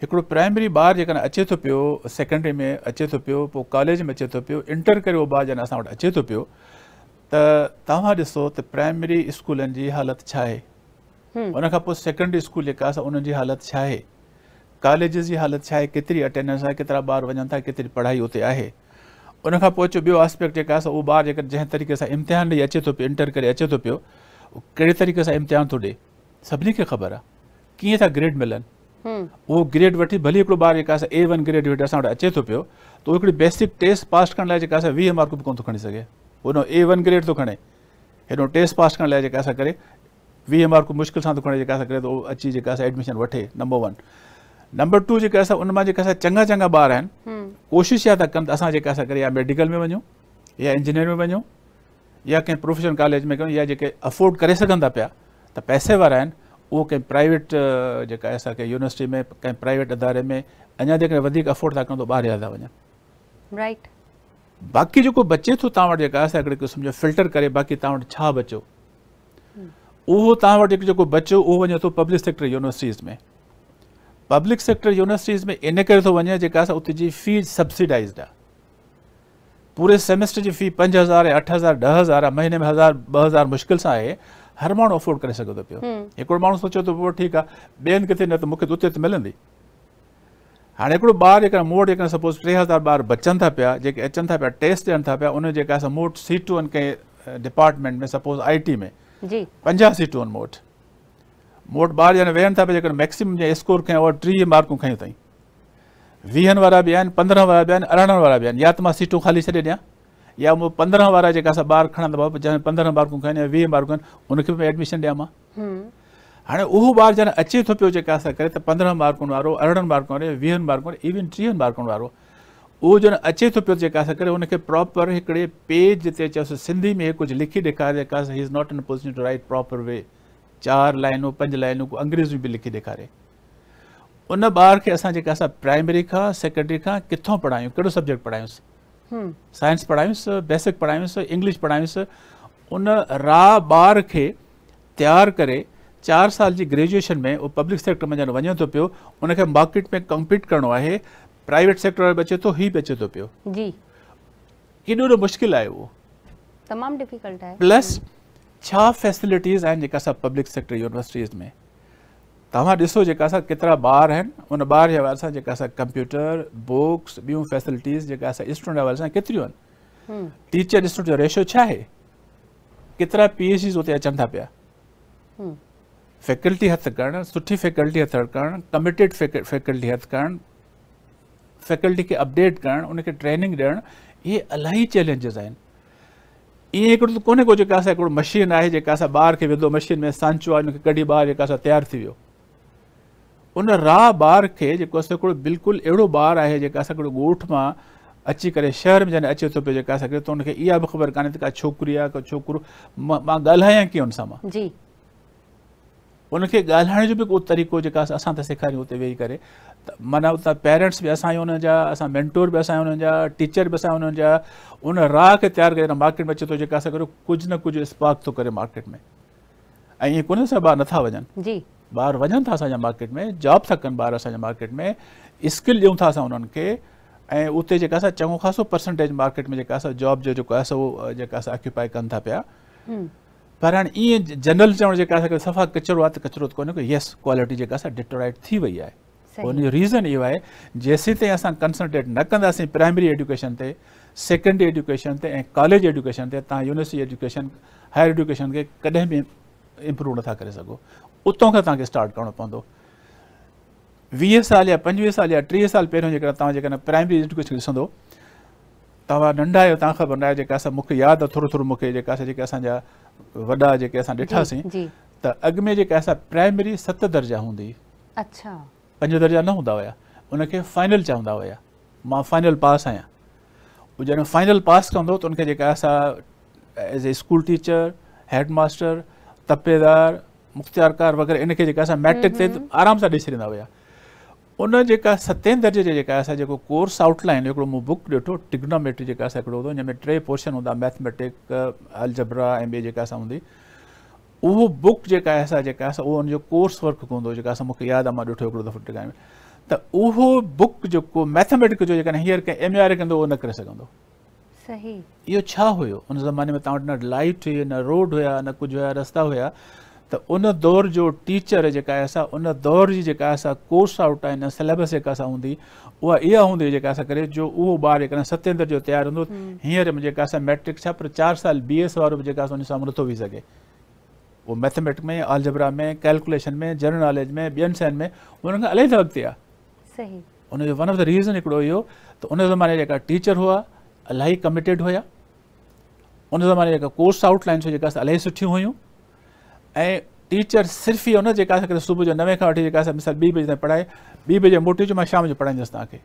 B: हिकिड़ो प्राइमरी ॿार जेकॾहिं अचे थो पियो सेकेंडरी में अचे थो पियो पोइ कॉलेज में अचे थो पियो इंटर करे उहो ॿारु जॾहिं असां वटि अचे थो पियो त तव्हां ॾिसो त प्राइमरी स्कूलनि जी हालति छा आहे हम्म। हुन खां पोइ सेकेंडरी स्कूल जेका आहे उन्हनि जी हालति छा आहे कॉलेजिस जी हालति छा आहे केतिरी अटेंडेंस आहे केतिरा ॿार वञनि था केतिरी पढ़ाई हुते आहे उन खां पोइ अचो ॿियो आस्पेक्ट जेका आहे उहो ॿारु जेका जंहिं तरीक़े सां इम्तिहान ॾेई अचे थो पियो इंटर करे अचे थो पियो कहिड़े तरीक़े सां इम्तिहान थो ॾिए सभी के ख़बर आहे कीअं था ग्रेड मिलन हम्म। वो ग्रेड वठी भले हिकिड़ो ए वन ग्रेड वेट असां वटि अचे तो पियो त बेसिक टेस्ट पास कर लाइ जेका असां वीह मार्कूं बि कोन थो खणी ए वन ग्रेड तो खड़े हेॾो टेस्ट पास कर वी मार्क मुश्किल से थो खणे करे तो अची एडमिशन वे नंबर वन नंबर टू उनका चंगा चंगा बार कोशिश असां चङा अस ॿार करे या मेडिकल में वञूं या इंजीनियर में वञूं या कें प्रोफेशनल कॉलेज में या जो अफोर्ड कर सघनि था पैसे वारा आहिनि उहो कंहिं प्राइवेट जेका यूनिवर्सिटी में कें प्राइवेट अदारे में अञा अफोर्ड था कनि त तो ॿाहिरि था वञनि राइट बाक़ी जेको बचे तो तव्हां फिल्टर करे बाक़ी तव्हां वटि छा बचो हम्म। उहो तव्हां वटि पब्लिक सेक्टर यूनिवर्सिटीज़ में पब्लिक सेक्टर यूनिवर्सिटीज़ में इन करे थो वञे जेका फ़ी सब्सिडाइज आ पूरे सेमेस्टर की फ़ी पंज हज़ार या अठ हज़ार दह हज़ार महीने में हज़ार ब हज़ार मुश्किल से आहे हर माण्हू अफोर्ड कर सघे थो पियो हम्म। हिकिड़ो सोचे तो ठीक है बेन किथे न तो मुख्य उत मिली हाँ एक बार हिकिड़ो ॿारु जेका सपोज़ टे हज़ार बार बचन था पिया जेके अचनि था पिया टेस्ट दियन था पाया उन्हें जेका असां मूं वटि सीटूं डिपार्टमेंट में सपोज़ आई टी में पंजा सीटू आहिनि मूं वटि बार वटि वेहन था पे मैक्सिमम जे स्कोर खयो और टीह मार्कू खी वीहन वा भी पंद्रह वा भी वारा वा भी या तो सीटू ख़ाली छे ॾियां या मु पंद्रहं वारा जेका बार ॿार खणंदा हुआ जॾहिं पंद्रहं ॿारकूं खनि या वीह बार आहिनि हुनखे बि एडमिशन दिया मां हम्म। हाणे उहो ॿारु जॾहिं अचे थो तो पियो जेका असां करे त तो बार मार्कुनि वारो अरिड़हं मार्कुनि वारो वीहनि बार वारो इवन बार मार्कुनि वारो उहो जॾहिं अचे थो तो पियो जेका असां करे हुनखे प्रॉपर हिकिड़े पेज जिते चयोसि सिंधी में कुछ लिखी ॾेखारे जेका he is not in position to write proper way चार लाइनूं पंज लाइनूं अंग्रेज़ी भी लिखी ॾेखारे उन बार के असा जेका असां प्राइमरी का सेकेंडरी का किथां पढ़ायूं कहिड़ो सब्जेक्ट पढ़ायूंसि साइंस पढ़ायुसि बेसिक पढ़ायुसि इंग्लिश पढ़ायुसि उन राह ॿार खे तयारु करे साल जी ग्रेजुएशन में वो पब्लिक सेक्टर में जन वञे तो पियो उन मार्केट में कंपीट करो है प्राइवेट सेक्टर में बचे अचे थो तो हीउ बि अचे थो तो पियो जी मुश्किल है वो
A: तमाम डिफिकल्ट है प्लस
B: छा फैसिलिटीज़ आहिनि जो पब्लिक सेक्टर यूनिवर्सिटीज़ में तव्हां ॾिसो बार असां केतिरा ॿार उन ॿार जे हवाले सां कंप्यूटर बुक्स ॿियूं फैसिलिटीज़ स्टूडेंट हवाले सां केतिरियूं टीचर स्टूडेंट रेशो छा आहे केतिरा पी एच डीज़ हुते अचनि था पिया फैकल्टी हथु करणु सुठी फैकल्टी हथ कर कमिटेड फैकल्टी हथु करणु फैकल्टी खे अपडेट कर उनखे ट्रेनिंग ॾियणु इहे इलाही चैलेंजिस आहिनि ईअं हिकिड़ो को मशीन आहे जेका असां ॿार खे मशीन में सांचो आहे हुनखे कढी ॿार थी वियो उन राह बार खे जेको असां हिकिड़ो बिल्कुलु अहिड़ो ॿारु आहे जेका असां हिकिड़ो अची कर शहर में जैसे अचे तो पियो जेका असांखे त हुनखे इहा ख़बर कान्हे त का छोकिरी आहे का छोकिरो मां ॻाल्हायां कीअं जो बि तरीक़ो जेका असां था सेखारियूं वेही करे माना उतां पेरेंट्स भी असां हुन जा असां मैंटोर भी असां हुननि जा टीचर भी असां हुननि जा उन राह के तैयार कर मार्केट में अचे थो जेका न कुछ स्पार्क तो करें मार्केट में ये को कोन्हे सभु ॿार नथा ॿार वञनि था असांजा मार्केट में जॉब था कन ॿार असांजा मार्केट में स्किल ॾियूं था असां उन्हनि खे ऐं ख़ासो परसेंटेज मार्केट में जॉब जो जेको आहे सो था पिया हम्म। पर हाणे ईअं जनरल चवणु सफ़ा किचिरो आहे त किचिरो को येस क्वालिटी जेका डिटोराइट थी वई आहे हुनजो रीज़न इहो है जेसि ताईं असां कंसंट्रेट न कंदासीं प्राइमरी एजुकेशन ते सेकेंडरी एजुकेशन ते कॉलेज एजुकेशन ते तव्हां यूनिवर्सिटी एजुकेशन हायर एजुकेशन के कदें भी इम्प्रूव ना करो उतों का तक स्टार्ट करिणो पव वी साल या पवी साल या टीह साल पहिरियों जेकर तव्हां जेकॾहिं प्राइमरी एजुकेशन ॾिसंदो तव्हां नंढा आहियो तव्हां ख़बर न आहे जेका असां मूंखे यादि आहे थोरो थोरो मूंखे जेका असां जेके असांजा प्राइमरी सत दर्जा होंगी अच्छा पंज दर्जा न हूंदा हुया फाइनल चवंदा हुया मां फाइनल पास आया उहो फाइनल पास कह तो उनखे as a school teacher headmaster तपेदार मुख़्तियार कार वग़ैरह इनके जेका मैट्रिक से हम्म, हम्म। आराम से ॾिसी ॾींदा हुया उन जेका दर्जे जे जेका कोर्स आउटलाइन बुक ॾिठो टिग्नोमेट्री जो असां टे पोर्शन हूँ मैथमेटिक अलजबरा ऐं बी जी होंगी वो बुक जो आहे कोर्स वर्क हों जेका असां मूंखे यादि आहे दफ़ो टिकाए में तो वह बुक जो मैथमेटिक जो हिंसर कें एम आर कंदो उहो न कर सघंदो सही यो हो ज़माने में तुम लाइट हुई न रोड हुआ न कुछ हुआ रस्ता हुआ तो उन दौर जो टीचर जेका उन दौर जी जेका कोर्स आउट आहिनि सिलेबस जेका असां हूंदी उहा इहा हूंदी जो वो बार जेकॾहिं सतेंद्र तैयार हों हर हींअर जेका असां मैट्रिक हम्म। पर चारि साल बी एस वो भी सामने नो हुन सके वो मैथमेटिक में आलजबरा में कैलकुलेशन में जनरल नॉलेज में बेन शयुनि में उन्हनि खां इलाही अॻिते
C: आहे
B: वन ऑफ द रीज़न हिकिड़ो इहो उन ज़माने जेका टीचर हुआ इलाही कमिटेड हुया उन ज़माने जेका कोर्स आउटलाइन्स हुई इलाही सुठियूं हुयूं टीचर सिर्फ ही न जेका असांखे सुबुह जो नवें खां वठी मिसाल बी बजे पढ़ाए बी बजे मोटी जो शाम जो पढ़ाईंदुसि तव्हांखे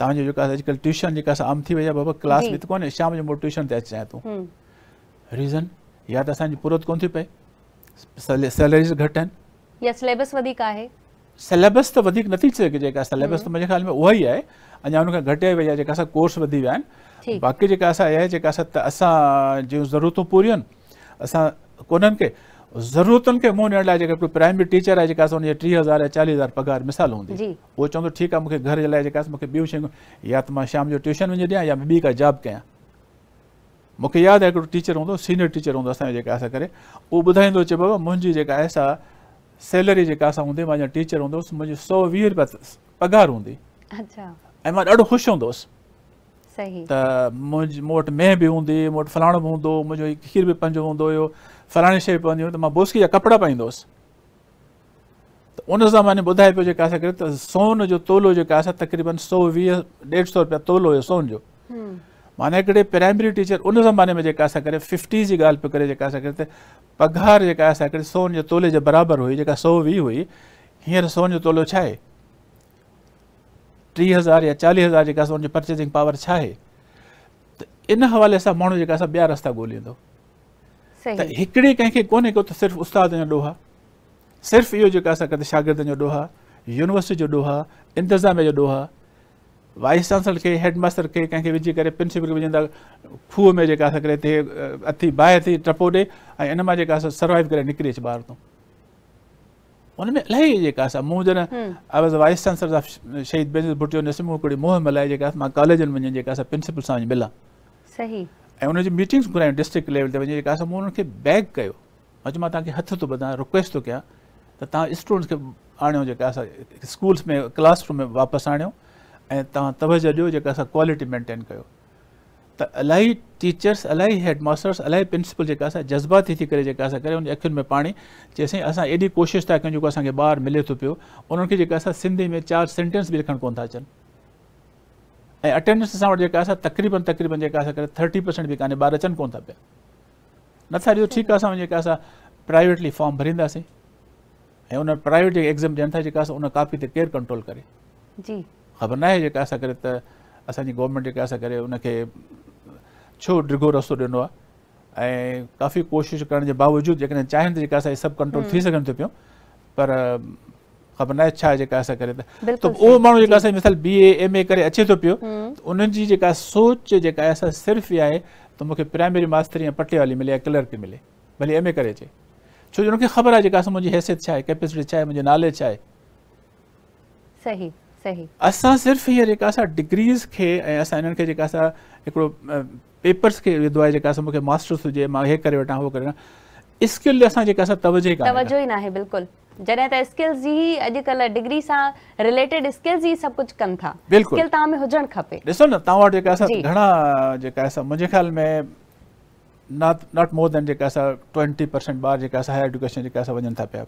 B: तव्हांजो जेका ट्यूशन आम थी वई बाबा क्लास भी त कोन्हे शाम जो ट्यूशन से अचां तू रीज़न या तो असांजी पूरत को पे सैलरीज़ घटन
A: या सिलेबस वधीक आहे
B: सिलेबस तो वधीक नथी जेका सिलेबस हम्म। ख़्याल में वही है आहे अञा हुन जेका कोर्स वधी विया बाक़ी जेका असां आहे जेका असां कोन्हनि खे ज़रूरतुनि खे मूं ॾियण लाइ जेका प्राइमरी टीचर आहे जेका हुनजी टीह हज़ार या चालीह हज़ार पघार मिसाल हूंदी उहो चवंदो ठीकु आहे मूंखे घर जे लाइ जेका मूंखे ॿियूं शयूं या त मां शाम जो ट्यूशन वञी ॾियां या ॿी का जॉब कयां मूंखे यादि आहे हिकिड़ो टीचर हूंदो सीनियर टीचर हूंदो असांजो जेका असां करे उहो ॿुधाईंदो चए बाबा मुंहिंजी जेका आहे सा सैलरी जेका असां हूंदी टीचर हूंदो हुउसि मुंहिंजी सौ वीह रुपया पघार हूंदी अच्छा। ऐं मां ॾाढो ख़ुशि हूंदो हुउसि त मुंहिंजी मूं वटि मेंह बि हूंदी मूं वटि फलाणो बि हूंदो मुंहिंजो खीर बि पंहिंजो हूंदो हुयो फलाणी शइ पवंदी हुई त मां बोस्की जा कपिड़ा पाईंदो हुउसि त उन ज़माने ॿुधाए पियो जेका असांखे त सोन जो तोलो जेका आहे असां तक़रीबन सौ वीह ॾेढ सौ रुपया तोलो हुयो सोन जो हम्म। माना हिकिड़े प्राइमरी टीचर उन ज़माने में जेका असां करे फिफ्टी जी ॻाल्हि पियो करे जेका असां करे त पघार जेका आहे असां करे सोन जे तोले जे बराबरि हुई जेका सौ वीह हुई हींअर सोन जो तोलो छा आहे टीह हज़ार या चालीह हज़ार जेका सोन जी परचेसिंग पावर छा आहे त इन हवाले सां माण्हू जेका असां ॿिया रस्ता ॻोल्हींदो त हिकिड़े कंहिंखे को त सिर्फ़ु उस्ताद जो ॾोहा सिर्फ़ु इहो जेका असां कंदा शागिर्दनि जो ॾोहा यूनिवर्सिटी जो ॾोहा इंतिज़ाम जो ॾोहा वाइस चांसलर के हेड के खे कंहिंखे विझी प्रिंसिपल खे खूह में जेका अथी बाहि थी टपो दे ऐं इन मां जेका असां सर्वाइव करे निकिरी अच ॿाहिरि तूं हुन में इलाही जेका असां I was vice chancellor of Shaheed Benazir Bhutto निसमो हिकिड़ी मुहिम हलाई में जेका प्रिंसिपल सां वञी सही ऐं उन मीटिंग्स घुरायूं डिस्ट्रिक्ट लेवल ते वञी असां मूं हुनखे बैग कयो अॼु मां तव्हांखे हथ थो ॿधायां रिक्वेस्ट थो कयां त तव्हां स्टूडेंट्स खे आणियो जेका असां स्कूल्स में क्लासरूम में वापसि आणियो ऐं तव्हां तवजो ॾियो जेका असां क्वालिटी मेंटेन कयो त इलाही टीचर्स इलाही हेडमास्टर्स मास्टर्स इलाही प्रिंसिपल जेका असां जज़्बाती थी करे जेका असां करे हुनजी अखियुनि में पाणी चएसि असां एॾी कोशिशि था कयूं जेको असांखे ॿार मिले थो पियो उन्हनि खे जेका असां सिंधी में चारि सेंटेंस बि लिखणु कोन था अचनि अटेंडेंस असां वो तक़रीबन तक़रीबन थर्टी परसेंट भी कान्हे बार अचन को था पिया नथा ॾियो ठीकु आहे प्राइवेटली फॉर्म भरींदासीं उन प्राइवेट एग्ज़ाम दियन था जेका उन कापी से केर कंट्रोल करे जी ख़बर ना आहे जेका कर करे गवर्नमेंट जेका असां छो डिघो रस्त दिनों काफ़ी कोशिश करण जे बावजूदि जेकॾहिं सब कंट्रोल हम्म। थी सघनि थो पियो पर ख़बर ना अच्छा जो ऐसा करे तो वो उहो जो मिसाल बी एम ए कर अचे तो पियो हम्म। त उन्हनि जी सोच जो सिर्फ ही है तो मुझे प्राइमरी मास्तरी या पटे वाली मिले या क्लर्क मिले भले एम ए कर अचे छो जो हुनखे ख़बर है जो असां हैसियत है कैपेसिटी है मुझे मुंहिंजो नाले छा आहे
C: सही सही
B: असां सिर्फ़ु हीअ जेका डिग्रीज़ के ऐं पेपर्स के वो है जो असां मास्टर्स हो मां हे करे वठां स्किल तवज्जो ही ना तवजो
A: ई जैसे स्किल्स ही अॼुकल्ह डिग्री से रिलेटेड स्किल्स ही सब कुछ कन था स्किल ता में होजन खपे
B: ॾिसो न तव्हां वटि जेका असां घणा जेका असां मुझे ख़्याल में नॉट नॉट मोर देन जेका असां 20% बार ॿार जेका असां हायर एजुकेशन जेका असां वजन था पे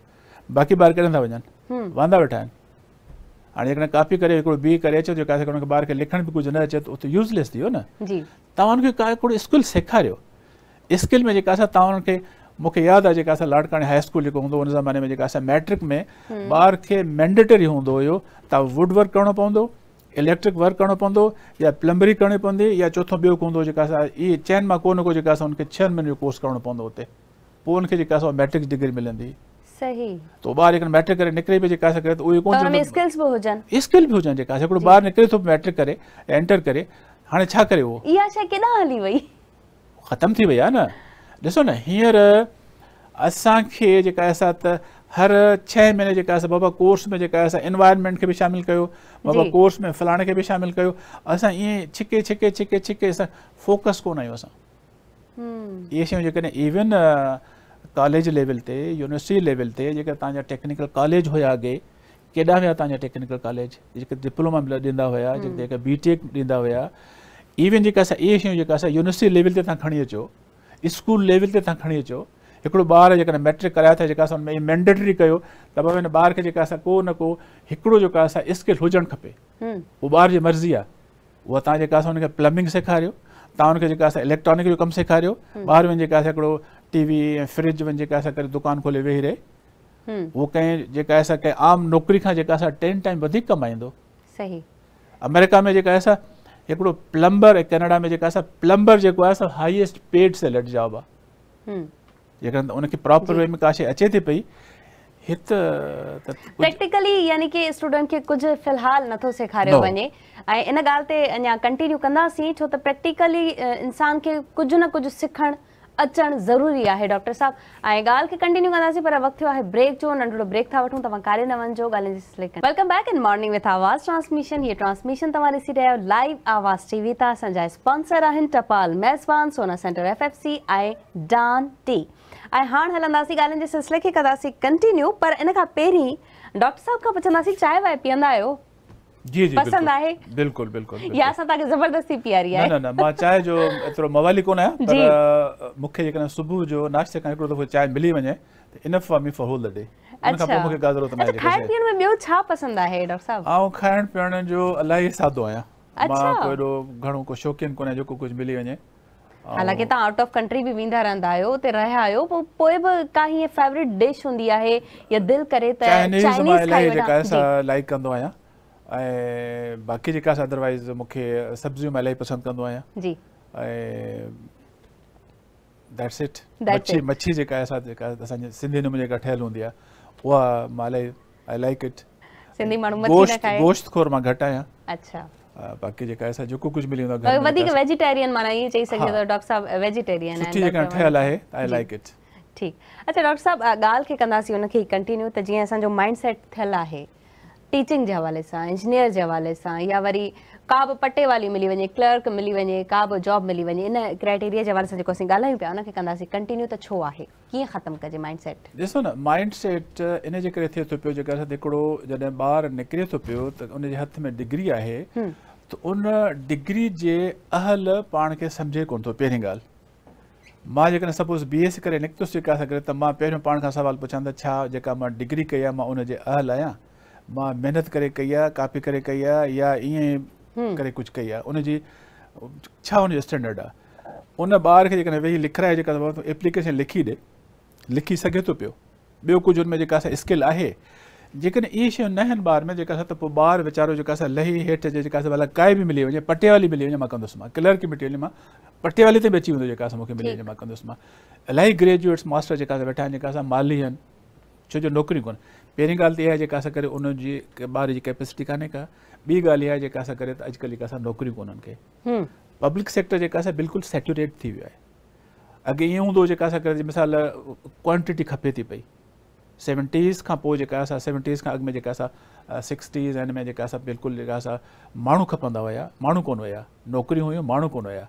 B: बाक़ी बार करन था वजन हम्म। वांदा बैठा आहिनि हाणे जेकॾहिं कॉपी करे हिकिड़ो बी करे छ जो हुनखे कोन के बार के लिखन भी कुछ न उहो तो यूज़लेस थियो ना जी तावन के का हिकिड़ो स्किल सिखा रयो स्किल में जेका असां तावन के मुख्य याद है जो असां हाई स्कूल होंगे उन ज़माने में जो मैट्रिक में बार के मैंडेटरी होंद हो तव्हां वुड वर्क करिणो पवंदो इलेक्ट्रिक वर्क करिणो पवंदो या प्लम्बरी करनी पवी या चोथों बो हूंदो ये चैन में कोई मां को न को महीने जो कोर्स करिणो पवंदो उत पोइ मैट्रिक डिग्री मिली सही तो बार एक मैट्रिक करे निकरे पई जे का सके तो उहे कोन तो
C: स्किल्स बि हुजनि
B: स्किल भी बि जे का हिकिड़ो बार निकरे तो मैट्रिक करे एंटर करे हने छा करे उहो
A: इहा शइ केॾांहुं हली वई
B: खत्म थी भैया ना ऐसो न हिंसर असा त हर छह महीने जेका बाबा कोर्स में जेका के भी इन्वायरमेंट कर बि बाबा कोर्स में फलाने के भी शामिल कर अस ये छिके छिके छिके छिके फोकस को ये असां इवन कॉलेज लेवल से यूनिवर्सिटी लेवल से जेका टेक्निकल कॉलेज हुआ अगे केदा हुआ तेक्निकल कॉलेज डिप्लोमा दींदा हुआ बी टेक दींदा हुआ इवन जो ये इहे शयूं यूनिवर्सिटी लेवल से तव्हां अचो स्कूल लेवल से खी अचो एक बार जो मैट्रिक कराया था जो मैंडेटरी कयो त बाबा हिन को न को हिकिड़ो स्किल होजन खपे वो बार की मर्ज़ी आहे उहा तव्हां प्लम्बिंग सेखारियो इलेक्ट्रॉनिक जो कम सेखारियो बार में जो टीवी फ्रिज में जेका दुकान खोले वेही
C: रहे
B: वो कें जेका आम नौकरी खां टेन टाइम वधीक सही अमेरिका में जो एकड़ो प्लम्बर एक कनाडा में जेका असां प्लम्बर जो आहे सभु हाईएस्ट पेड सैलरी जा हुआ जेकर उनखे प्रॉपर वे में काशे शइ अचे थी पई हित प्रैक्टिकली
A: यानी कि स्टूडेंट खे कुझु फ़िलहालु नथो सेखारियो वञे ऐं इन गाल ते अञा कंटिन्यू सी छो त प्रैक्टिकली इंसान के कुछ ना कुछ सिखण अचान ज़रूरी है डॉक्टर साहब ऐं ॻाल्हि खे कंटिन्यू कंदासीं पर वक्त थियो है ब्रेक जो नंढड़ो ब्रेक था वठूं तवा कार्य न वञिजो ॻाल्हियुनि जी welcome back in morning with Awaz transmission ये ट्रांसमिशन तवा ॾिसी रहिया लाइव आवाज़ टीवी ता संजय स्पोंसर आहन टपाल मेज़बान सोना सेंटर एफ एफ सी डान टी ऐं हाणे हलंदासीं ॻाल्हियुनि जे सिलसिले के कदासी कंटिन्यू पर इनका पेरी डॉक्टर साहब का पुछंदासीं चाय वांहि पींदा आहियो
B: जी
D: जी पसंद
A: आहे
B: बिल्कुल बिल्कुल या असां
A: तव्हांखे ज़बरदस्ती पीआरी आहे न
B: न न मां चांहि जो एतिरो मवाली कोन आहियां *laughs* पर मूंखे जेकॾहिं सुबुह जो नाश्ते खां हिकिड़ो दफ़ो चांहि मिली वञे त इन for me for whole the day अच्छा मूंखे का ज़रूरत न आहे खाइण पीअण
A: में ॿियो छा पसंदि आहे डॉक्टर साहिबु
B: आउं खाइण पीअण जो इलाही सादो आहियां मां अच्छा। को एॾो घणो को शौक़ीन कोन्हे जेको कुझु मिली वञे
A: हालांकि तव्हां आउट ऑफ कंट्री बि वेंदा रहंदा आहियो उते रहिया आहियो पोइ पोइ बि का हीअं फेवरेट डिश हूंदी आहे या दिलि करे त चाइनीज़ मां इलाही जेका
B: लाइक कंदो आहियां ऐं बाक़ी जेका असां अदरवाइज़ मूंखे सब्जियूं मां इलाही पसंदि कंदो आहियां जी ऐं दैट्स इट मच्छी मच्छी जेका आहे असां जेका असांजे सिंधी नमूने जेका ठहियलु हूंदी आहे उहा मां इलाही आई लाइक इट
A: सिंधी माण्हू गोश्त गोश्त
B: खोर मां घटि आहियां
A: अच्छा
B: बाकी जेका आहे जेको कुझु मिली वेंदो आहे वधीक
A: वेजिटेरियन माना ईअं चई सघे थो डॉक्टर साहबु वेजिटेरियन सुठी जेका ठहियलु आहे आई लाइक इट ठीकु अच्छा डॉक्टर साहबु ॻाल्हि खे कंदासीं हुनखे कंटिन्यू त जीअं असांजो माइंड सेट टीचिंग जे हवाले से इंजीनियर के हवाले से या वरी का भी पटे वाली मिली वे क्लर्क मिली वे का भी जॉब मिली वे इन क्राइटेरिया के हवाले से जो असीं पे पिया उनखे कंटिन्यू तो छो है कीअं खत्म कर माइंड सैट
B: ॾिसो न माइंड सैट इन जे करे थिए थो पियो जेकर हिकिड़ो जॾहिं ॿारु निकिरे थो पियो त हथ में डिग्री है हम्म। तो उन डिग्री के अहल पाण के समझे को थो पहिरीं ॻाल्हि मां सपोज़ बी एस करे निकतुस जो सां करे त मां पहिरियों पाण खां सुवालु पुछां डिग्री कई आहे मां अहल आया मां मेहनत करे कई आहे कापी करे कई आहे या ईअं हम्म। करे कुछ कई आहे जी छा हुनजो स्टैंडर्ड आहे उन ॿार खे जेकॾहिं वेही लिखाराए तो एप्लीकेशन लिखी दे लिखी सके तो पियो ॿियो जो हुनमें जेका असां स्किल आहे जेकॾहिं इहे शयूं न आहिनि में जेका असां त पोइ ॿारु लही हेठि अचे जेका काई मिली वञे पटे वाली मिली वञे मां कंदुसि मां क्लर की मिली वञे मां वाली ते मिली वञे मां कंदुसि मां ग्रेजुएट्स मास्टर जेका असां माली छो जो नौकिरियूं कोन पहली गाल त इहा आहे जेका असां कैपेसिटी कान्ने का बी गाल इहा आहे जेका असां करे पब्लिक सेक्टर जेका बिल्कुल हम्म। बिल्कुलु थी वो है अगे ये हूंदो जेका मिसाल क्वांटिटी खपे थी पी सेवनटीज़ का सेवेंटीज का असां सेवनटीज़ में सिक्सटीज़ एंड में बिल्कुल असां बिल्कुलु खपंदा हुया माण्हू कोन हुया नौकिरियूं हुयूं माण्हू कोन हुया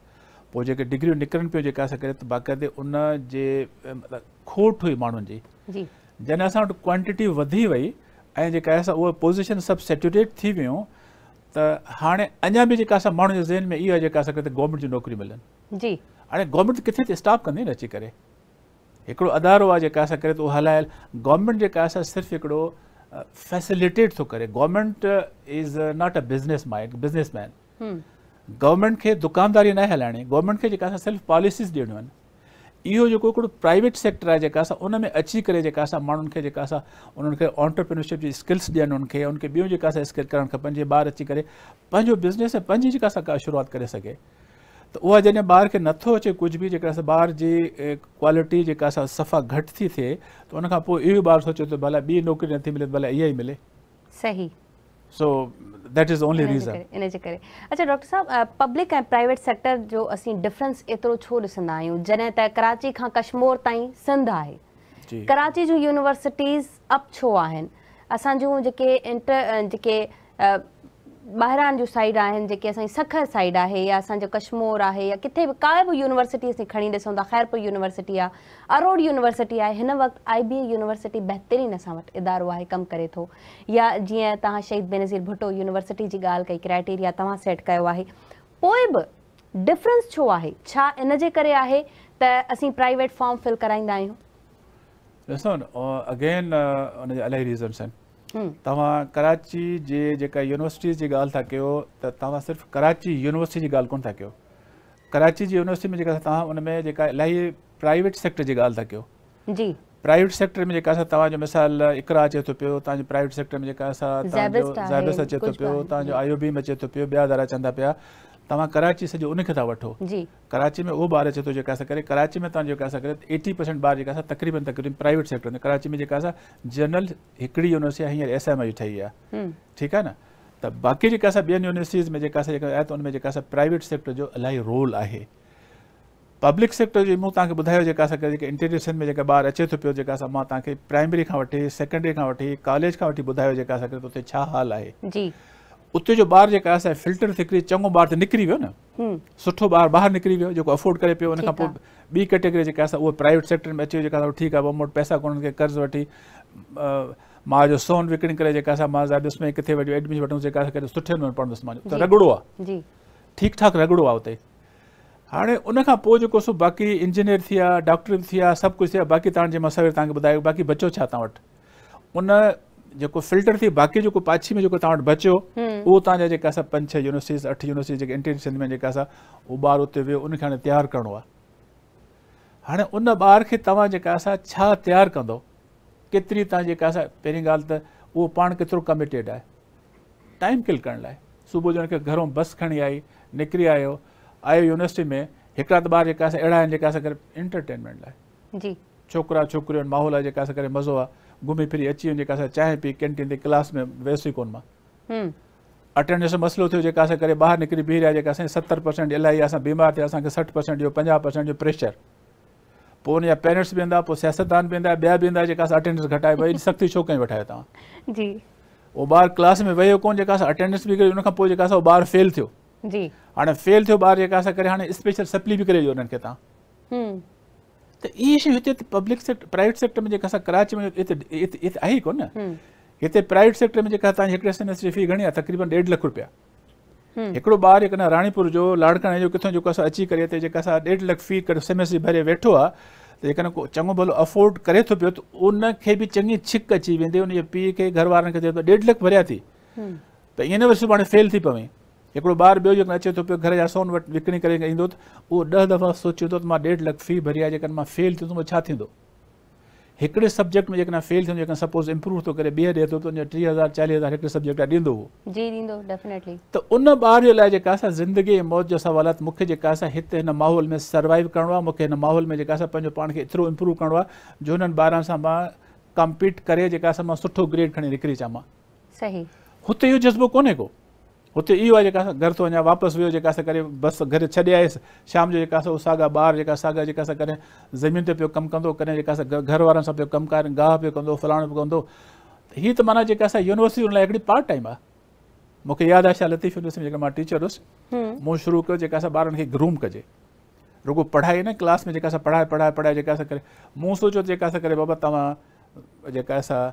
B: पोइ जेके डिग्रियूं निकिरनि उन मतलब खोट हुई माण्हुनि जी जैसे अस वटि क्वांटिटी वधी वई ऐं जेका आहे असां उहा थी वियूं तो हाँ अञा भी जो मूल माण्हुनि ज़हन में यो आहे गवर्नमेंट जी नौकरी मिलन जी हाणे गवर्नमेंट किथे त स्टॉप कंदी न अची करे अदारो आहे जेका हलायल गवर्नमेंट जेका सिर्फ एक फैसिलिटेट तो करे government is not a business mind 
D: businessman
B: government के दुकानदारी न हलाइणी गवर्नमेंट के जेका असां पॉलिसीज़ ॾियणियूं इहो जेको हिकिड़ो प्राइवेट सेक्टर आहे जेका असां उन में अची करे जेका ऑन्टरप्रिनरशिप जी स्किल्स ॾियनि उनके उनखे ॿियूं स्किल करणु खपनि अची करे बिज़नेस ऐं पंहिंजी जेका असां का शुरूआति करे सघे त उहा अचे कुछ भी जेका असां क्वालिटी सफ़ा घटि थी थिए त उनखां पोइ इहो सोचे थो भला ॿी नौकिरी नथी मिले भले भला मिले सही so that is only reason
A: इन जे करे अच्छा डॉक्टर साहब पब्लिक ऐं प्राइवेट सेक्टर जो असीं डिफरेंस एतिरो छो ॾिसंदा आहियूं जॾहिं त कराची खां कश्मोर ताईं सिंध आहे कराची जो यूनिवर्सिटीज़ अप छो आहिनि असां जूं जेके इंटर जेके ॿाहिरां जूं साइड आहिनि जेके असांजी सखर साइड आहे या असांजो कश्मोर आहे या किथे बि काई बि यूनिवर्सिटी असीं खणी ॾिसूं था ख़ैरपुर यूनिवर्सिटी आहे अरोड़ यूनिवर्सिटी आहे हिन वक़्तु आई बी ए यूनिवर्सिटी बहितरीनु असां वटि इदारो आहे कमु करे थो या जीअं तव्हां शहीद बेनज़ीर भुटो यूनिवर्सिटी जी ॻाल्हि कई क्राइटेरिया तव्हां सेट कयो आहे पोइ बि डिफ्रेंस छो आहे छा इनजे करे आहे त असीं प्राइवेट फॉर्म फिल कराईंदा आहियूं
B: तुम कराची जे जेका यूनिवर्सिटीज़ जी ॻाल्हि था कयो त तव्हां सिर्फ़ु कराची यूनिवर्सिटी जी ॻाल्हि कोन था कयो कराची जी यूनिवर्सिटी में जेका तव्हां उन में जेका इलाही प्राइवेट सेक्टर जी ॻाल्हि था कयो जी प्राइवेट सेक्टर में जेका असां तव्हांजो मिसाल इकरा अचे तो पियो तव्हांजो प्राइवेट सेक्टर में जेका असां तव्हांजो ज़ाइबस अचे थो पियो तव्हांजो आई ओ में अचे तो पियो ॿिया अदारा चवंदा पिया तुम कराची सॼो उनखे था वठो कराची में वो बार अचे तो जेका कराची में तक एटी परसेंट बार तक़रीबन तक़रीबन प्राइवेट सेक्टर में कराची में जनरल एक यूनिवर्सिटी आहे एस एम आई ठीक है ठीकु आहे न तो बाक़ी बेन यूनिवर्सिटीज़ में जेका असां उनमें प्राइवेट सेक्टर जो इलाही रोल है पब्लिक सेक्टर जो तक तव्हांखे इंटीग्रेशन में बार अचे तो पे तक प्राइमरी का वी सेकेंडरी का वी कॉलेज का वी ॿुधायो जेका असां करे उते हाल आहे ઉતે જો બાર જે કા સા ફિલ્ટર ફિકરી ચંગો બાર નીકરી ને સઠો બાર બહાર નીકરી જો અફોર્ડ કરે પયો બી કેટેગરી જે કા સા વો પ્રાઇવેટ સેક્ટર મે છે ઠીક આ મોટ પૈસા કોન કે કર્ઝ વઠી મા જો સોન વિકટિંગ કરે જે કા સા મા જાદુસ મે કથે એડમિશન વટન જે કા સા સઠે પડ રગડો જી ઠીક ઠાક રગડો આવતે હાણે ઉન કા પો જો કો બાકી એન્જિનિયર થિયા ડોક્ટર થિયા સબ કુછ બાકી તાણ જે મસાવર તા કે બદાય બાકી બચો છા તા વટ ઉન जो फिल्टर थी बाक़ी जो पाछी में जो तव्हां वटि बचियो हम्म। उहो तव्हांजा जेका पंज छह यूनिवर्सिटीज़ अठ यूनिवर्सिटी जेके इंटरनेशनल में जेका असां उहो ॿार उते वियो उनखे हाणे उन ॿार खे तव्हां जेका असां छा तयारु कंदो केतिरी तव्हां जेका असां कमिटेड आहे टाइम किल कर सुबह जो हुनखे घरो बस खणी आई निकिरी आयो आयो यूनिवर्सिटी में एक त ॿार जेका एंटरटेनमेंट लाइ जी छोकिरा माहौल आहे जेका मज़ो आ घुमी फिरी अची वञे कासा पी कैंटीन ते क्लास में वेसी कोन अटेंडेंस मसलो थे थियो जेका असां करे ॿाहिरि निकिरी बीह रहिया जेका असांजी परसेंट इलाही असां बीमार थिया असांखे परसेंट जो पंजाह परसेंट जो प्रेशर पोइ हुन पेरेंट्स भी ईंदा पोइ सियासतदान बि ईंदा ॿिया बि ईंदा अटेंडेंस घटाए भई सख़्ती छो कयूं वेठा आहियो जी उहो ॿारु क्लास में वह कोन अटेंडेंस भी कर फेल थियो जी हाणे फेल थियो ॿारु जेका स्पेशल सप्ली भी कर त इहे शयूं हिते पब्लिक सेक्टर प्राइवेट सेक्टर में जेका असां कराची में हिते हिते आहे ई कोन हिते प्राइवेट सेक्टर में जेका तव्हांजी हिकिड़े सेमेस्टर जी फी घणी आहे तक़रीबन ॾेढ लख रुपया हिकिड़ो हम्म। ॿारु हिकु राणीपुर जो लाड़कणे जो किथां जेको असां अची करे हिते जेका असां ॾेढ लख फी करे सेमेस्टर जी भरे वेठो आहे त जेकॾहिं को चङो भलो अफोर्ड करे थो पियो त उनखे बि चङी छिक अची वेंदी हुनजे पीउ खे घर वारनि खे चए थो तो ॾेढ लख भरिया थी
D: त
B: ईअं न वरी सुभाणे फेल थी पवे हिकिड़ो ॿारु ॿियो जेकॾहिं अचे थो पियो घर जा सोन वटि विकिणी करे ईंदो त उहो ॾह दफ़ा सोचे थो त मां ॾेढ लख फी भरी आहे जेकॾहिं मां फेल थियो त छा थींदो हिकिड़े सब्जेक्ट में जेकॾहिं फेल थींदो जेकॾहिं सपोज़ इंप्रूव थो करे ॿीहर ॾिए थो त टीह हज़ार चालीह हज़ार हिकिड़े सब्जेक्ट ॾींदो जी त उन ॿार जे लाइ जेका असां ज़िंदगी ऐं मौत जो सवालात मूंखे जेका असां हिते हिन माहौल में सर्वाइव करिणो आहे मूंखे हिन माहौल में जेका असां पंहिंजो पाण खे एतिरो इंप्रूव करिणो आहे जो हुननि ॿारनि सां मां कम्पीट करे जेका असां मां सुठो ग्रेड खणी निकिरी अचां मां सही हुते इहो जज़्बो कोन्हे को हुते इहो आहे घर तो वञा वापस वो कर बस घर छे आयसि शाम जो सो सागा बार ॿार जेका साॻा जेका ज़मीन पे पियो कमु कंदो कॾहिं जेका पे कम कर गाह पे कह फलाणो पे कह हीअ त माना जो यूनिवर्सिटी उन पार्ट टाइम आ मुख्य याद आहे छा लतीफ़ यूनिवर्सिटी में टीचर हुस हम्म। मूं शुरू कर बार ग्रूम कज रुगो पढ़ाई ना क्लास में जैसे पढ़ाए पढ़ाए पढ़ाए जैसे कर सोचो मूं सोचियो बाबा तुम जेका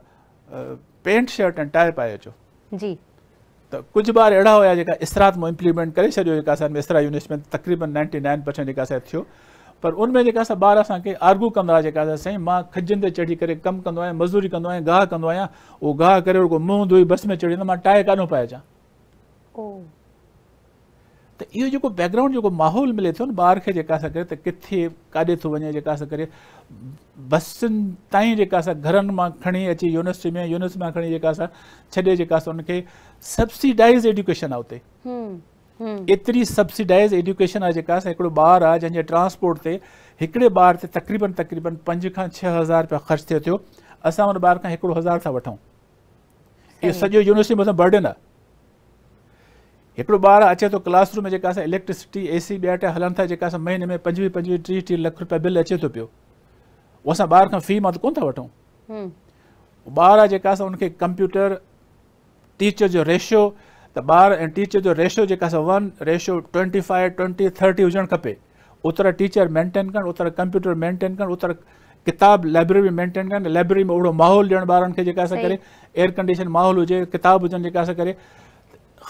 B: पेंट शर्ट एंड टाए पाए अचो
C: जी तो
B: कुछ बार अड़ा हुआ जेका इसरात में इंप्लीमेंट कर इसरा यूनिट्स में तक़रीबन नाइंटी नाइन परसेंट जेका असां पर उनमें जो बार ॿार आर्गू कंदा हुआ जेका साईं मां चढ़ी करे कमु कंदो आहियां मज़ूरी कंदो आहियां गाह कंदो आहियां गाह करे रुगो धोई बस में चढ़ी वेंदो मां टाए काॾो पाए अचां तो ये जेको बैकग्राउंड जेको माहौल मिले थो न ॿार खे जेका असां करे त तो किथे काॾे थो वञे जेका असां करे बसियुनि ताईं जेका अची यूनिवर्सिटी में यूनिवर्सिटी में खड़ी जेका उनके छॾे सब्सिडाइज़ एजुकेशन आते
D: हुते
B: एतिरी सब्सिडाइज़ एजुकेशन आहे जेका असां हिकिड़ो ॿारु आहे जंहिंजे ट्रांस्पोर्ट ते तक़रीबन तक़रीबन पंज का छह हज़ार रुपिया ख़र्चु थिए थियो असां हज़ार था वठूं इहो सॼो यूनिवर्सिटी मथां बर्डन है हिकिड़ो ॿारु अचे थो तो क्लासरूम में जेका असां इलेक्ट्रिसिटी ए सी ॿिया टा हलनि था जेका असां महीने में पंजवीह पंजवीह टीह टीह लख रुपया बिल अचे थो पियो उहो असां ॿार खां फी मां त कोन था वठूं ॿार हम्म। आहे जेका असां उनखे कंप्यूटर टीचर जो रेशो त ॿार ऐं टीचर जो रेशो जेका असां one ratio twenty five twenty thirty हुजणु खपे ओतिरा टीचर मेंटेन कनि ओतिरा कंप्यूटर मेंटेन कनि ओतिरा किताब लाइब्रेरी मेंटेन कनि लाइब्रेरी में ओहिड़ो माहौल ॾियणु ॿारनि खे जेका असां करे एयर कंडीशन माहौल हुजे किताब हुजनि जेका असां करे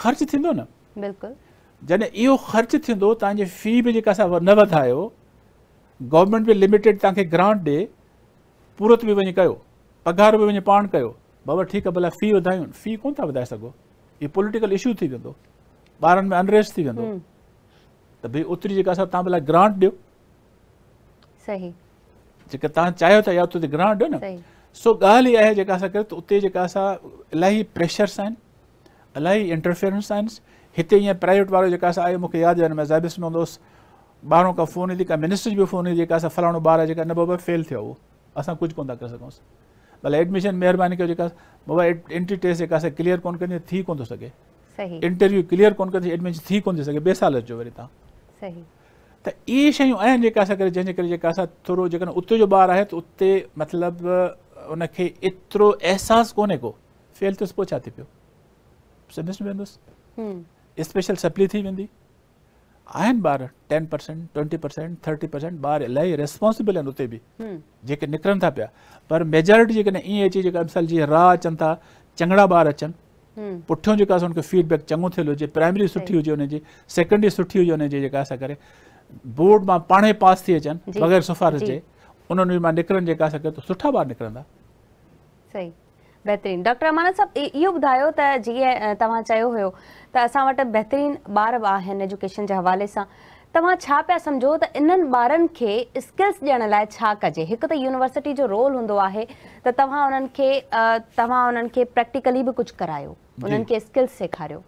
B: ख़र्चु थींदो न बिल्कुल जैसे यो ख़र्च थींदो फी भी न वधायो गवर्नमेंट भी लिमिटेड तव्हांखे ग्रांट दे पूरत भी वञी कयो पगार भी वञी पाण कयो बाबा ठीक है भला फी वधायूं फी कोन था वधाए सघो पॉलिटिकल इशू थी वेंदो ॿारनि में अनरेस्ट थी वेंदो हम्म। त भई ओतिरी भला ग्रांट दियो सही जेका तव्हां चाहियो था या तो ग्रांट ॾियो ना सो गाल इहा आहे जेका असां कयूं इलाही प्रेशर्स आहिनि इलाही इंटरफेरेंस हिते ईअं प्राइवेट वारो जेका असां आहे मूंखे यादि आहे हिन ज़ाइबिस में हूंदोसि ॿारहों खां फ़ोन ही का मिनिस्टर बि फ़ोन ही जेका असां फलाणो ॿार आहे जेका न बाबा फेल थियो वो असां कुझु कोन था करे सघूंसि भले एडमिशन महिरबानी कयो जेका बाबा एंट्री टेस्ट जेका असां क्लियर कोन कंदी थी कोन थो सघे इंटरव्यू क्लियर कोन कंदी एडमिशन थी कोन थी सघे ॿिए साल अचो वरी तव्हां त इहे शयूं आहिनि जेका असां करे जंहिंजे करे जेका असां थोरो जेकॾहिं उते जो ॿारु आहे त उते मतिलबु उनखे एतिरो अहसासु कोन्हे को फेल थियुसि पोइ छा थी पियो सेमेस्टर में वेंदुसि हम्म। स्पेशल सप्ली थी वेंदी आहिनि ॿार ten percent twenty percent thirty percent ॿार इलाही रिस्पॉन्सिबल आहिनि उते बि हम्म। जेके निकिरनि था पिया पर मेजॉरिटी जेकॾहिं ईअं अचे जेका मिसाल जीअं राह अचनि था चङड़ा ॿार अचनि हम्म। पुठियों जेका असां हुनखे फीडबैक चङो थियल हुजे प्राइमरी सुठी हुजे हुनजी सेकेंडरी सुठी हुजे हुनजी जेका असां करे बोर्ड मां पाणे पास थी अचनि बग़ैर सिफारिश जे उन्हनि मां निकिरनि जेका असां कयूं त सुठा ॿार निकिरंदा
C: सही
A: बेहतरीन डॉक्टर अमानत साहब इहो ॿुधायो त जीअं तव्हां चयो हुयो त असां वटि बहितरीनु ॿार बि आहिनि एजुकेशन जे हवाले सां तव्हां छा पिया सम्झो त इन्हनि ॿारनि खे स्किल्स ॾियण लाइ छा कजे हिकु त यूनिवर्सिटी जो रोल हूंदो आहे त तव्हां उन्हनि खे तव्हां उन्हनि खे बि कुझु करायो उन्हनि खे स्किल्स सेखारियो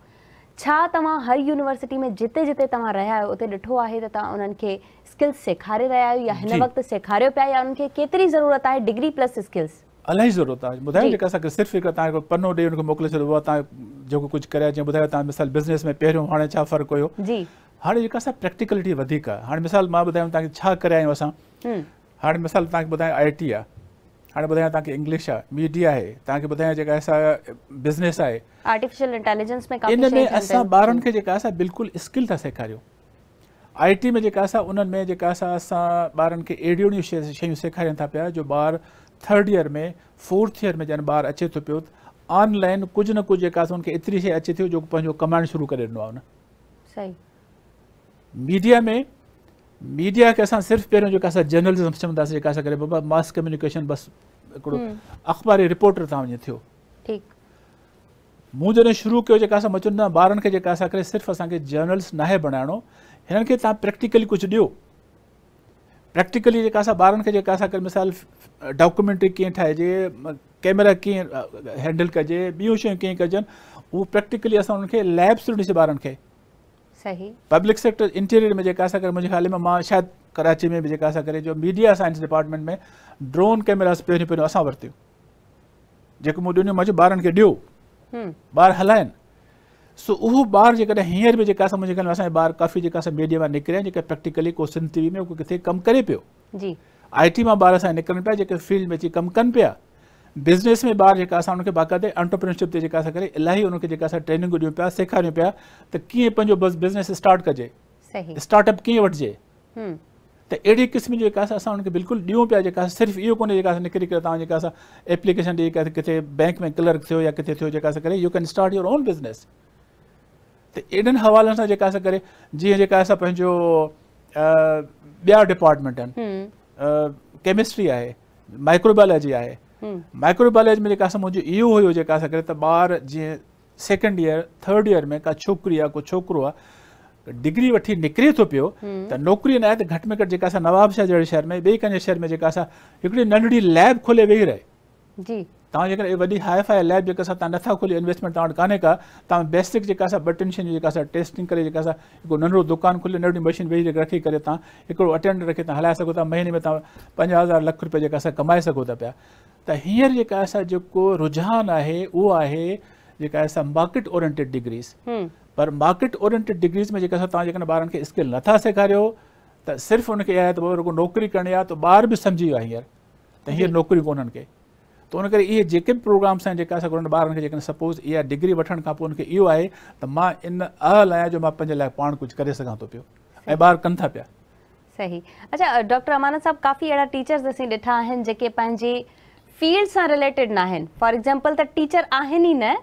A: छा तव्हां हर यूनिवर्सिटी में जिते जिते तव्हां रहिया आहियो उते ॾिठो आहे त तव्हां उन्हनि खे स्किल्स सेखारे रहिया आहियो या हिन वक़्तु सेखारियो पिया या उन्हनि खे केतिरी ज़रूरत आहे डिग्री प्लस स्किल्स
B: इलाही ज़रूरत आहे ॿुधायो जेका असांखे सिर्फ़ु हिकु तव्हांखे पनो ॾेई हुनखे मोकिले छॾिबो आहे तव्हां जेको कुझु करे जीअं ॿुधायो तव्हां मिसाल बिज़नेस में पहिरियों हाणे छा फ़र्क़ु हुयो हाणे जेका असां प्रैक्टिकलिटी वधीक आहे हाणे मिसाल मां ॿुधायां तव्हांखे छा करे आहियूं असां हम्म। हाणे मिसाल तव्हांखे ॿुधायां आई टी आहे हाणे ॿुधायां तव्हांखे इंग्लिश आहे मीडिया आहे तव्हांखे ॿुधायां जेका असां बिज़नेस आहे
A: आर्टिफिशियल इंटेलिजेंस में इन में असां ॿारनि
B: खे जेका असां बिल्कुलु स्किल था सेखारियूं आई टी में जेका असां उन्हनि में जेका असां असां ॿारनि खे अहिड़ियूं शयूं सेखारनि था पिया जो ॿार थर्ड ईयर में फोर्थ ईयर में जन बार अचे थो तो पियो ऑनलाइन कुछ न कुछ जेका उनखे एतिरी शइ अचे थी जो पंहिंजो कमाइणु शुरू करे ॾिनो
C: आहे
B: मीडिया में मीडिया के असां सिर्फ़ु पहिरियों जेका असां जर्नलिज़म मास कम्युनिकेशन बस हम्म। अख़बारी रिपोर्टर तुम वञे थियो ठीकु मूं शुरू किया जेका असां मचूं था ॿारनि खे जर्नलिस्ट नाहे बणाइणो हिननि खे प्रैक्टिकली कुछ ॾियो प्रैक्टिकली जेका मिसाल डॉक्यूमेंट्री कें ठाजे कैमरा कें हैंडल कजे बो शयूं कजन वो प्रैक्टिकली असां उन्हनि खे लैब्स थो ॾिसूं ॿारनि पब्लिक सेक्टर इंटीरियर में जेका मुझे ख़्याल में शायद कराची में भी जेका असां जो मीडिया साइंस डिपार्टमेंट में ड्रोन कैमरास पे पे असां वरत जो मूं ॾिनो मां बार ॿारनि खे हम्म। सो उहो बार जैसे हिंसर भी मुझे ख़्याल में असांजा ॿार काफ़ी मीडिया में निकिरिया आहिनि प्रैक्टिकली को सिंध टीवी में को किथे कमु करे पियो जी आई में ॿार असां निकिरनि पिया जेके फील्ड में अच्छी कम कन पिया बिज़नेस में बार जेका असां हुनखे बाक़ाइदे इलाही हुनखे ट्रेनिंग ॾियूं पिया सेखारियूं पिया त कीअं बस बिज़नेस स्टार्ट कज स्टार्टअप कीअं वठिजे
C: त
B: अहिड़ी क़िस्म जी जेका असां हुनखे बिल्कुलु ॾियूं पिया जेका सिर्फ़ु एप्लीकेशन किथे बैंक में क्लर्क थो या किथे थियो you can start your own business तो एॾनि हवाल से जेका असां करे जीअं डिपार्टमेंट केमिस्ट्री आहे माइक्रोबायोलॉजी आहे माइक्रोबायोलॉजी हम्म. में जेका असां मुंहिंजो इहो हुयो जेका असां करे त ॿार जीअं सेकेंड ईयर थर्ड ईयर में का छोकिरी आहे को छोकिरो आहे डिग्री वठी निकिरे थो तो पियो हम्म. त तो नौकिरी न आहे त तो घटि में घटि जेका असां नवाबशाह जहिड़े शहर में ॿिए कंहिंजे शहर में जेका असां हिकिड़ी नंढड़ी लैब खोले वेही रहे जी तक वही हाई फाई लैब जेका ना खुले इन्वेस्टमेंट तुम्हें वटि का तुम बेसिक जेका टेस्टिंग करो नो दुकान खुले नंबी मशीन वे रखी करो तव्हां हिकिड़ो अटेंड रखी तव्हां महीने में पंजा हज़ार लख रुपये जेका असां पाया तो हिंसर जो रुझान है वो है मार्केट ओरिएंटेड डिग्रीज़ पर मार्केट ओरिएंटेड डिग्रीज़ में जेका स्किल ना सिखार तो सिर्फ हुनखे नौकरी करनी है तो बार भी समझी त ॿार बि सम्झी वियो तो उन करे इहे जेके बि प्रोग्राम्स हैं जेके असां बार सपोज़ इहा डिग्री वठण का उनके उनखे है तो त मां इन अहल आया जो मां पंहिंजे लाइ पाण कुझु करे सघां थो पियो ऐं ॿार कनि था पिया
A: सही अच्छा डॉक्टर अमानत साहब काफ़ी अहिड़ा टीचर्स असि ॾिठा आहिनि जेके पंहिंजे फील्ड से रिलेटेड ना आहिनि फॉर एग्जांपल त टीचर आहिनि ई न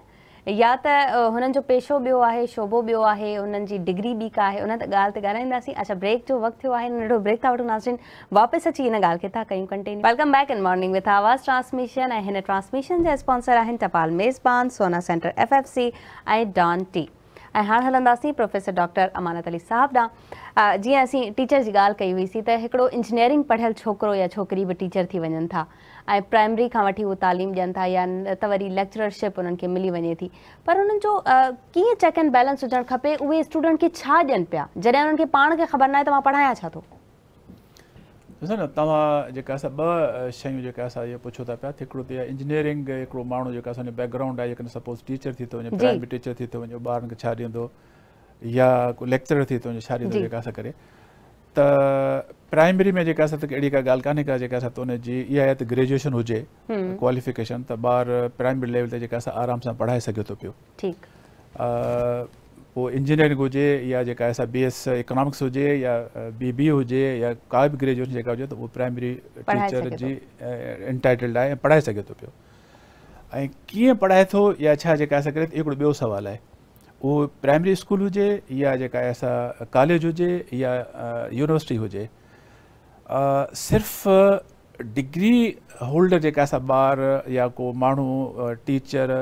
A: या त हुननि जो पेशो ॿियो आहे शोभो ॿियो आहे हुननि जी डिग्री बि काहे उन ॻाल्हि ते ॻाल्हाईंदासीं अच्छा ब्रेक जो वक़्तु थियो आहे नंढो ब्रेक था वठंदासीं वापसि अची इन ॻाल्हि खे था कयूं content welcome back in morning with Awaz transmission ऐं हिन ट्रांसमिशन जा स्पॉन्सर आहिनि टपाल मेज़बान सोना सेंटर एफ एफ सी ऐं डॉन टी ऐं हाणे हलंदासीं प्रोफेसर डॉक्टर अमानत अली साहब ॾांहुं जीअं असीं टीचर जी ॻाल्हि कई हुईसीं त हिकिड़ो इंजीनियरिंग पढ़ियल छोकिरो या छोकिरी बि टीचर थी वञनि था ऐं प्राइमरी तालीम ॾियनि था या न त वरी लेक्चरशिप उन्हनि खे मिली वञे थी पर हुननि जो कीअं चेक एंड बैलेंस हुजणु खपे उहे स्टूडेंट खे छा ॾियनि पिया जॾहिं हुननि खे पाण खे ख़बर न आहे त मां पढ़ायां छा थो
B: ॾिसो न तव्हां जेका ॿ शयूं पुछो था पिया इंजीनियरिंग माण्हू आहे तो ಪ್ರೈಮರಿ में जेका असां का ॻाल्हि कान्हे का जेका असां त ग्रेजुएशन हो क्वालिफिकेशन हम्म। त ॿार प्राइमरी लेवल ते आराम से पढ़ाए सघे थो पियो पोइ इंजीनियरिंग हुजे या जेका बी एस इकोनॉमिक्स हुजे या बी बी हुजे या का बि ग्रेजुएशन जेका हुजे प्राइमरी टीचर जी इंटाइटल्ड आहे ऐं पढ़ाए सघे थो पढ़ाए थो या छा जेका असां करे वो प्राइमरी स्कूल हुए या जो ऐसा कॉलेज हुए या यूनिवर्सिटी हुए सिर्फ़ डिग्री होल्डर जो ऐसा बार या को मू टीचर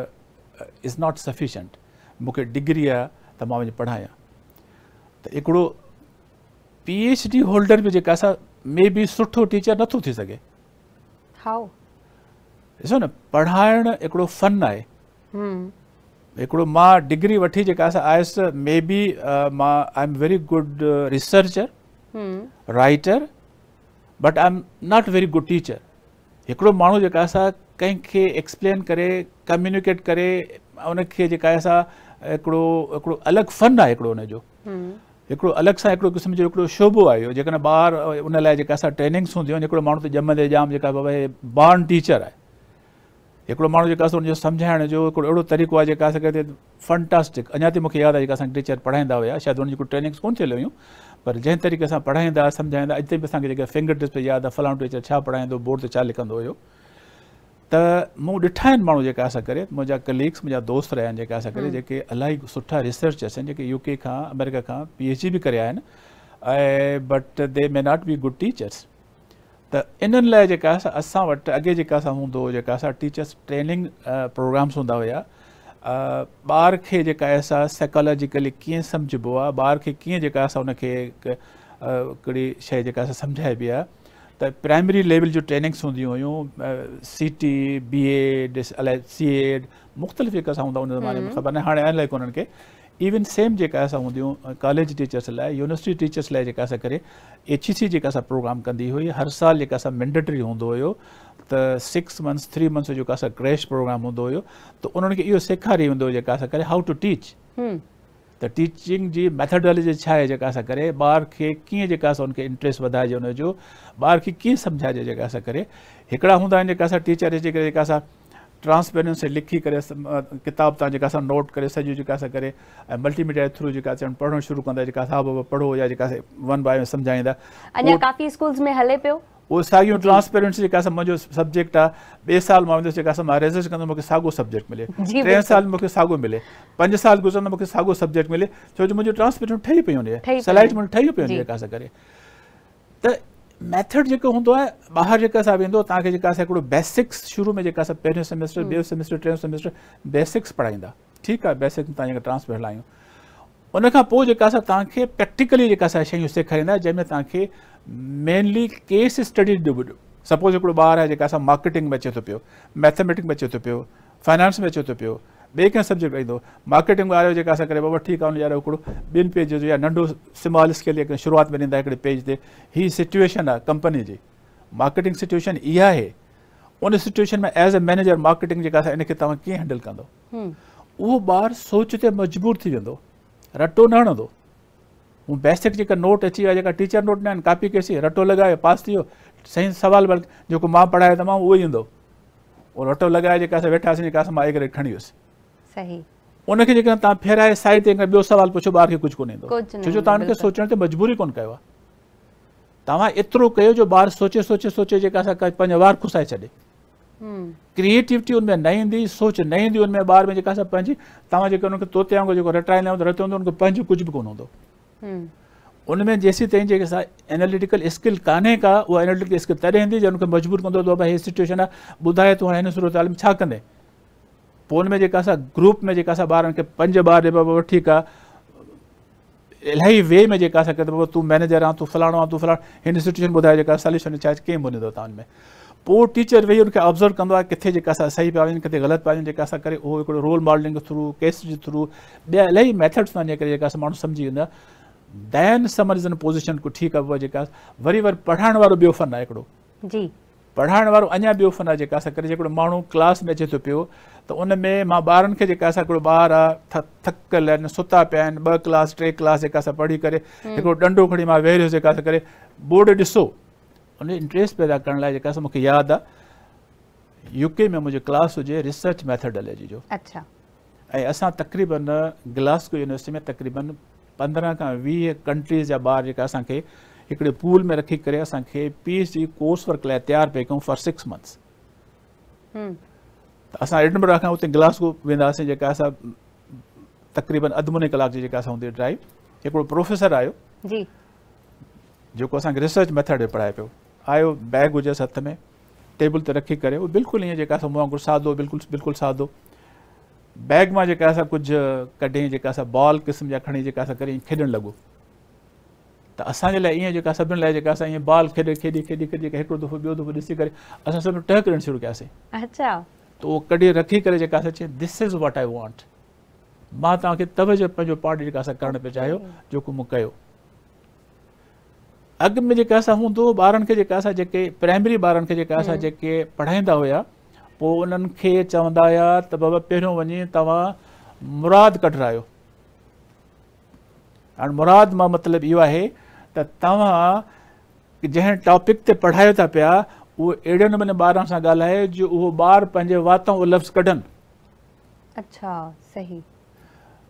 B: इज़ नॉट सफिशेंट मुख्य डिग्री आहे तो मैं पढ़ाया तो एक पी एच डी होल्डर भी जेका मे बी सुठो टीचर नो थी सघे
C: ॾिसो
B: न पढ़ाण एक फन है हिकिड़ो मां डिग्री वठी जेका असां आयसि मे बी मां I am very good researcher writer but I am not very good teacher हिकिड़ो माण्हू जेका असां कंहिंखे एक्सप्लेन करे कम्युनिकेट करे उनखे जेका आहे असां हिकिड़ो हिकिड़ो अलॻि फन आहे हिकिड़ो हुनजो हिकिड़ो अलॻि सां हिकिड़ो क़िस्म जो हिकिड़ो शोबो आहे इहो जेकॾहिं ॿार उन लाइ जेका असां ट्रेनिंग्स हूंदियूं आहिनि हिकिड़ो माण्हू त ॼमंदे जाम जेका बाबा बॉर्न टीचर आहे हिकिड़ो माण्हू जेका असां हुनजो जो हिकिड़ो तरीक़ो आहे जेका असांखे फंटास्टिक अञा ताईं मूंखे यादि आहे जेका असांखे टीचर पढ़ाई हुआ शायद हुनजी को ट्रेनिंग्स कोन थियल हुयूं पर जै तरीक़े सां पढ़ाईंदा सम्झाईंदा अॼु ताईं बि असांखे फिंगर टिप्स याद है फलाणो टीचर छा पढ़ाईंदो बोर्ड से छा लिखंदो हुयो त मूं ॾिठा आहिनि माण्हू जेका असां कलीग्स मुंहिंजा दोस्त रहा आहिनि जेका असां करे हम्म। सुठा रिसर्चर्स यूके का अमेरिका का पी एच डी भी कर but they may not be good teachers तो इन लाइ जेका असां वटि अॻे टीचर्स ट्रेनिंग प्रोग्राम्स हों हुया ॿार खे जेका आहे असां साइकोलॉजिकली कीअं सम्झिबो आहे ॿार खे कीअं जेका असां त प्राइमरी लेवल जो ट्रेनिंग्स हूंदियूं हुयूं सी टी बी एड अलाए सी एड मुख़्तलिफ़ जेका असां हूंदा हुन में हम्म। ख़बर न हाणे अलाए कोन्हनि इवन सेम जेका कॉलेज टीचर्स ला यूनिवर्सिटी टीचर्स ला जेका असां एच ई सी जो प्रोग्राम कंदी हुई हर साल जो मैंडेटरी हूंदो हुयो त सिक्स मंथ्स थ्री मंथ्स जो क्रैश प्रोग्राम हूंदो हुयो त उन्हनि खे इहो सेखारी वेंदो हुयो हाउ टू टीच तो टीचिंग जी मैथडोलॉजी छा है जो कर बार ॿार खे कीअं जेका असां हुनखे इंट्रस्ट वधाइजे हुनजो ॿार खे कीअं सम्झाइजे जेका असां करे हिकिड़ा हूंदा आहिनि टीचर जे ट्रांसपेरेंस लिखी करे किताब तव्हां नोट करे सॼी जेका करे मल्टीमीडिया थ्रू जेका शुरू कंदा पढ़ो या जेका वन बाय सम्झाईंदा अञा
A: काफ़ी स्कूल्स में हले पियो
B: वो सागो ट्रांसपेरेंसी जेका सब्जेक्ट आ बे साल रिसर्च कंदुमि मूंखे सब्जेक्ट मिले टे साल मूंखे सागो मिले पंज साल गुजर मूंखे सागो सब्जेक्ट मिले जो मुंहिंजो ट्रांसपेरेंट ठही पई हूंदी ठही पई करे मैथड जेको हूंदो आहे ॿाहिरि जेका असां वेंदो तव्हांखे जेका असां हिकिड़ो बेसिक्स शुरू में जेका असां पहिरियों सैमिस्टर ॿियों सैमेस्टर टियों सैमेस्टर बेसिक्स पढ़ाईंदा ठीकु आहे बेसिक्स तव्हां जेका ट्रांसफर हलायूं उनखां पोइ जेका असां तव्हांखे प्रैक्टिकली जेका असां शयूं सेखारींदा जंहिंमें तव्हांखे मेनली केस स्टडी ॾियो सपोज़ हिकिड़ो ॿारु आहे जेका असां मार्केटिंग में अचे थो पियो मैथमैटिक में अचे थो पियो फाइनेंस में अचे थो पियो बे कें सब्जेक्ट वेद मार्केटिंग वो जेका असां करे बाबा ठीकु यार बिन पेज जो या नंढो स्मॉल स्केल या में ॾींदा पेज से हि सिचुएशन आ कंपनी की मार्केटिंग सिचुएशन इहा है उन सिचुएशन में एज़ अ मैनेजर मार्केटिंग जेका तुम इनखे हैंडल कौ वो बार सोचते मजबूर थी वो रटो न हणंदो हू बेसिक जो नोट अची विया टीचर नोट ना कॉपी कैसे रटो लगा पास थी सही सवाल बल्कि जो मां पढ़ाया त वो उहो ई ईंदो रटो लगाए जैसे वेठासी वेठासीं जेका सही उनखे जेकॾहिं तव्हां फेराए साइड ते ॿियो सुवाल पुछो ॿार खे कुझु कोन
A: ईंदो
C: तो। छो जो तव्हां हुनखे
B: सोचण ते मजबूरी कोन कयो आहे तव्हां कयो जो ॿार सोचे सोचे सोचे जेका असां पंहिंजा वार खुसाए छॾे हम्म। क्रिएटिविटी उनमें न ईंदी सोच न ईंदी उनमें ॿार में जेका असां पंहिंजी तव्हां जेके हुनखे तोते वांगुरु जेको रटाईंदा आहियूं रतो हूंदो हुनखे पंहिंजो कुझु कोन हूंदो हम्म। उनमें जेसी ताईं जेके असां एनालिटिकल स्किल कान्हे का उहा एनालिटिकल स्किल तॾहिं ईंदी जंहिं हुनखे मजबूर कंदो त बाबा सिचुएशन आहे ॿुधाए तूं हाणे हिन छा कंदे पोल में जेका ग्रुप में जेका असां पंज ॿार ॾे बाबा ठीकु आहे इलाही वे में जो असां बाबा तूं मैनेजर आहे तूं फलाणो आहे तूं फलाणो हिन सिचुएशन ॿुधाए जेका सॉल्यूशन चाहे कीअं ॿुधंदो तव्हां हुन में पोइ टीचर वेही हुनखे ऑब्ज़र्व कंदो आहे किथे जेका सही पिया वञनि किथे ग़लति पिया वञनि जेका असां करे रोल मॉडलिंग जे थ्रू केस के थ्रू ॿिया इलाही मैथड्स आहिनि जंहिं करे जेका then summer is in position को ठीकु आहे वो जेका वरी वरी पढ़ाइण वारो ॿियो फन आहे जी पढ़ाइण वो अं ॿियो फ़न आहे जेका असां क्लास में अचे तो पो तो उन में मां ॿारनि सुता पिया आहिनि क्लास टे क्लास जेका पढ़ी करे डंडो खड़ी वेह वेहरियुसि बोर्ड ऐसो उन इंट्रस्ट पैदा कर लाइ जेका असां यूके में मुझे क्लास हुजे रिसर्च मैथडोलॉजी जो अच्छा ऐं असां तक़रीबन ग्लास्को यूनिवर्सिटी में तक़रीबन पंद्रह का वीह कंट्रीज़ जा ॿार हिकिड़े पूल में रखी करे असांखे P H D course work लाइ तैयार पे कयूं फॉर सिक्स मंथ्स अस असां का उतने हुते ग्लासगो वेंदासीं तक़रीबन अधु मुने कलाक जी जेका ड्राइव एक प्रोफेसर आयो जी जेको असांखे रिसर्च मेथड में पढ़ाए पो आयो बैग हुए हथ में टेबल ते रखी करे उहो बिल्कुलु ईअं जेका सादो बिल्कुल बिल्कुल सादो बैग में कुछ असां बॉल क़िस्म जा खणी जेका असां तो असा लाइ ईअं जेका सभिनि बाल खेद खेदी खेदी खेदी एक दफ़ो बो दफ़ो ऐसी करे असां सभु टह शुरू कयासीं तो त उहो रखी कर this is what I want मां तक तब जो पार्टी पार्ट चाहिए जो करणु पिया में जेका असां बार प्राइमरी बार खे हुआ तो उन्होंने चवंदा हुया त बाबा पे वञी तव्हां मुराद कढरायो मुराद में मतलब यो है त तव्हां जंहिं टॉपिक ते पढ़ायो था पिया उहो अहिड़े नमूने ॿारनि सां ॻाल्हाए जो उहो ॿार पंहिंजे वातां उहो लफ़्ज़ कढनि
C: अच्छा सही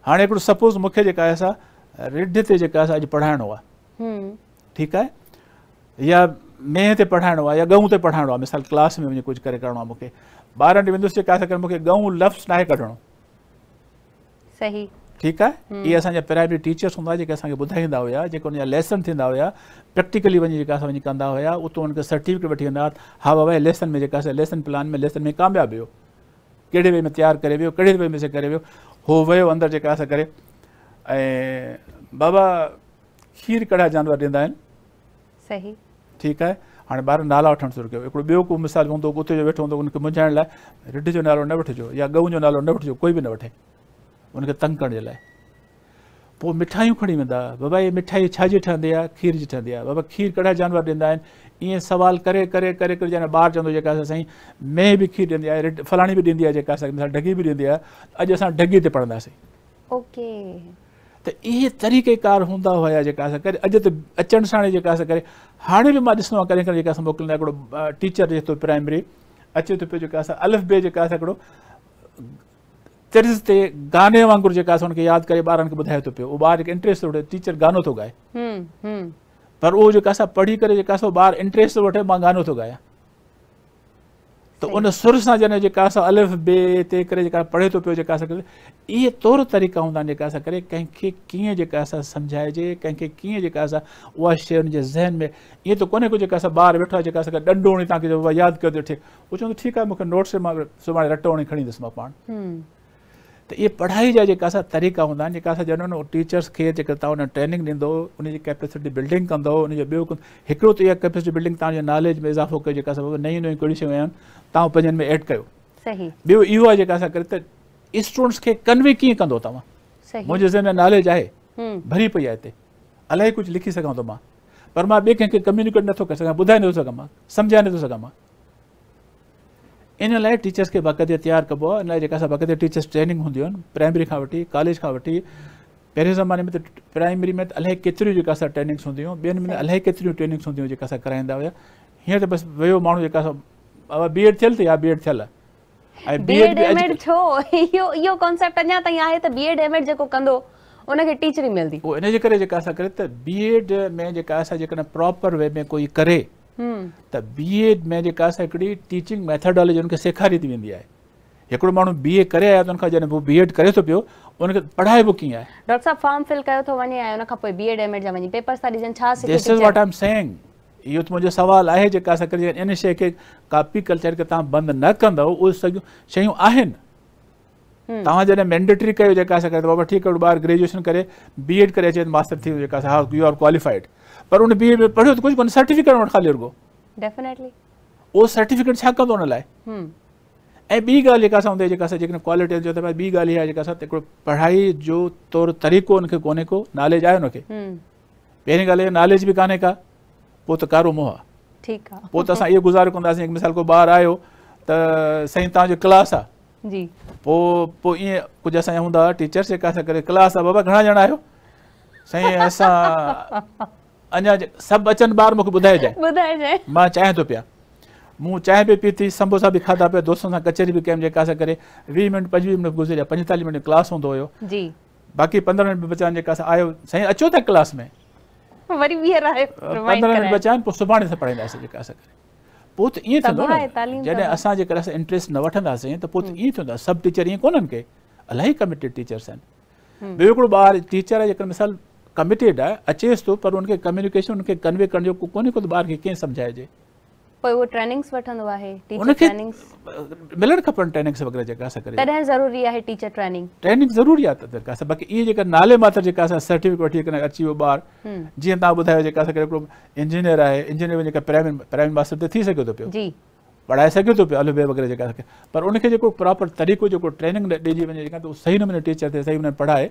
B: हाणे हिकिड़ो सपोज़ मूंखे जेका आहे रिढ ते जेका आहे अॼु पढ़ाइणो आहे हम्म। ठीकु आहे या मेह ते पढ़ाइणो आहे या गऊं ते पढ़ाइणो आहे मिसाल क्लास में वञी कुझु करे करिणो आहे मूंखे ॿारनि ॾे वेंदुसि जेका मूंखे गऊं लफ़्ज़ नाहे कढणो सही ठीक है हम्म। ये असा प्राइवेट टीचर्स हूँ जो असांखे बुधाइंदा हुआ जो उनका लेसन थन्दा हुआ प्रैक्टिकली वही वही क्या हुआ उतो हुया सर्टिफिकेट वी हाँ बाबा लेसन में लेसन प्लान में लेसन में कामयाब हो कड़े वे में तैयार करे वो कड़े वे में से करे हो वो अंदर जो असां बाबा खीर कड़ा जानवर दींदा सही ठीक है हाँ बार नाला वन शुरू कयो को मिसाल होंगे कुते वेठो हूंदो हुनखे मुझाने लाइ रिढ जो नालो न वठिजो या गऊ जो नालो न कोई भी न वे उन तंग करणु जे लाइ पोइ मिठायूं बाबा मिठाई छाजी ठहंदी है खीर जी ठहंदी है बाबा खीर कड़ा जानवर ॾींदा ये सवाल करे करे करे कर जाना बार चवंदो जेका साईं मेंह खीर ॾींदी फलानी भी बि ॾींदी ढगी भी ॾींदी आहे अॼु ढगी ते ओके तो ये तरीक़ेकार हूंदा हुया जेका असां करे अॼु त अचण सां हाणे जेका असां टीचर जो प्राइमरी अचे तो पे अलफ असां बे चर्चिस ते गाने वांगुर जेका असां के याद करे ॿारनि के ॿुधाए तो पे उहो ॿार हिकु इंट्रेस्ट थो टीचर गानो थो ॻाए
D: हम्म, हम्म।
B: पर उहो जो कासा पढ़ी करे जेका असां बार इंटरेस्ट थो वठे मां गानो तो गाया तो उन सुर सां जने जेका असां अलिफ बे ते करे जेका पढ़े थो पियो जेका असां ये तौर तरीक़ा करे आहिनि के असां करे कंहिंखे समझाए जे असां के कंहिंखे कीअं जेका वो उहा शइ जे ज़हन में ईअं त कोन्हे को जेका असां ॿार वेठा जेका असां ॾंढो हणी तव्हांखे याद कर दे ठीक उहो चवंदो ठीक है मूंखे नोट्स मां सुभाणे रटो हणी खणी ईंदुसि मां पाण हम्म। तो ये पढ़ाई जो जेका तरीक़ा हूंदा जो जेका टीचर्स के ट्रेनिंग ॾींदो उनकी कैपेसिटी बिल्डिंग कौन उनको ॿियो तो यह कैपेसिटी बिल्डिंग तव्हांजे नॉलेज में इज़ाफ़ो कर नई नई कड़ी नयूं कहिड़ियूं में एड कर बो इहो स्टूडेंट्स के कन्वे कि मुझे
C: तव्हां में नॉलेज है हम्म।
B: भरी पी है हिते कुछ लिखी सो पर कम्युनिकेट नथो कर सघां ॿुधाए नथो सघां मां इन लाइ टीचर्स खे बाक़ाइदे तयारु कबो आहे इन लाइ जेका असां बाक़ाइदे टीचर्स ट्रेनिंग हूंदियूं आहिनि प्राइमरी खां वठी कॉलेज खां वठी पहिरें ज़माने में त प्राइमरी में त अलाई केतिरियूं जेका असां ट्रेनिंग्स हूंदियूं ॿियनि में अलाई केतिरियूं ट्रेनिंग्स हूंदियूं जेका असां कराईंदा हुआ हीअं त बसि वियो माण्हू जेका बी एड थियल त थियल ऐं जेका असां करे त बी एड में जेका असां जेकॾहिं प्रॉपर वे में कोई करे हम्म। त बी एड में जेका टीचिंग मैथडोलॉजी उनके सेखारी थी वेंदी आहे हिकिड़ो माण्हू बी ए करे आयो त हुनखां जॾहिं हू बी करे थो पियो उनखे पढ़ाइबो कीअं आहे
A: डॉक्टर साहिबु फॉर्म फिल कयो थो वञे ऐं हुनखां पोइ बी एड जा वञी पेपर्स था ॾिजनि छा this is what
B: I am saying इहो त मुंहिंजो सुवालु आहे जेका असां करे इन शे खे कापी कल्चर के तव्हां बंदि न कंदव उहे सॼियूं शयूं आहिनि हम्म। तव्हां जॾहिं मैंडेटरी कयो जेका असां करे बाबा ठीकु आहे ॿार ग्रेजुएशन करे बी एड करे अचे मास्टर थी वियो जेका हा यू आर क्वालिफाइड पर उन तो हम्म। बी में पढ़ियो त कुझु कोन्हे सर्टिफिकेट वटि ख़ाली रुगो डेफिनेटली उहो सर्टिफिकेट छा कंदो हुन लाइ ऐं ॿी ॻाल्हि जेका असां हूंदी जेका असां जेकॾहिं क्वालिटी चयो था ॿी ॻाल्हि इहा जेका असां हिकिड़ो पढ़ाई जो तौरु तरीक़ो हुनखे कोन्हे को नॉलेज आहे हुनखे हम्म। पहिरीं ॻाल्हि नॉलेज बि कान्हे का पोइ त तो कारो मोह आहे
C: ठीकु आहे पोइ त तो असां
B: इहो गुज़ारो कंदासीं मिसाल को ॿारु आयो त साईं तव्हांजो क्लास आहे जी पोइ पोइ ईअं कुझु असांजा हूंदा हुआ टीचर्स जेका असां करे क्लास आहे बाबा घणा ॼणा आहियो साईं असां અજા સબ અચન બાર મુ બુધાય જાય બુધાય જાય મા ચાહે તો પિયા મુ ચાહે બે પીતી સમોસા બી ખાધા પે દોસો સા કચરી બી કેમ જે કાસે કરે 20 મિનિટ 25 મિનિટ ગુજરે 45 મિનિટ ક્લાસ હો દોયો જી બાકી 15 મિનિટ બચાં જે કાસે આયો સય અચો તા ક્લાસ મે
C: વરી બી હાય 15 મિનિટ
B: બચાં પુ સબાન સે પઢાઈ દાસે જે કાસે પોત ઈ થા જડે આસા જે કરસ ઇન્ટરેસ્ટ ન વઠંતા સે તો પોત ઈ થા સબ ટીચર કોનન કે અલાઈ કમિટેડ ટીચર્સ હે બેકડો બાર ટીચર હે એક મિસલ कमिटेड है अचे तो पर उनके कम्युनिकेशन उनके कन्वे करण जो को कोन्हे को त तो ॿार खे कीअं सम्झाइजे
A: पोइ उहो ट्रेनिंग्स वठंदो आहे टीचर ट्रेनिंग्स
B: मिलणु खपनि ट्रेनिंग्स वग़ैरह जका असां करे तॾहिं
A: ज़रूरी है टीचर ट्रेनिंग
B: ट्रेनिंग ज़रूरी है त का सां बाक़ी इहे जेका नाले मात्र जका असां सर्टिफिकेट वठी करे अच्छी वो बार जी ता बुधायो जका असांखे हिकिड़ो इंजीनियर है इंजीनियर जका प्राइम प्राइम मास्टर ते थी सके तो पियो जी पढ़ाए सके तो पियो अलबे वग़ैरह जेका पर उनके जको प्रॉपर तरीक़ो जको ट्रेनिंग दे जी वने जका तो सही नमूने टीचर थिए सही नमूने पढ़ाए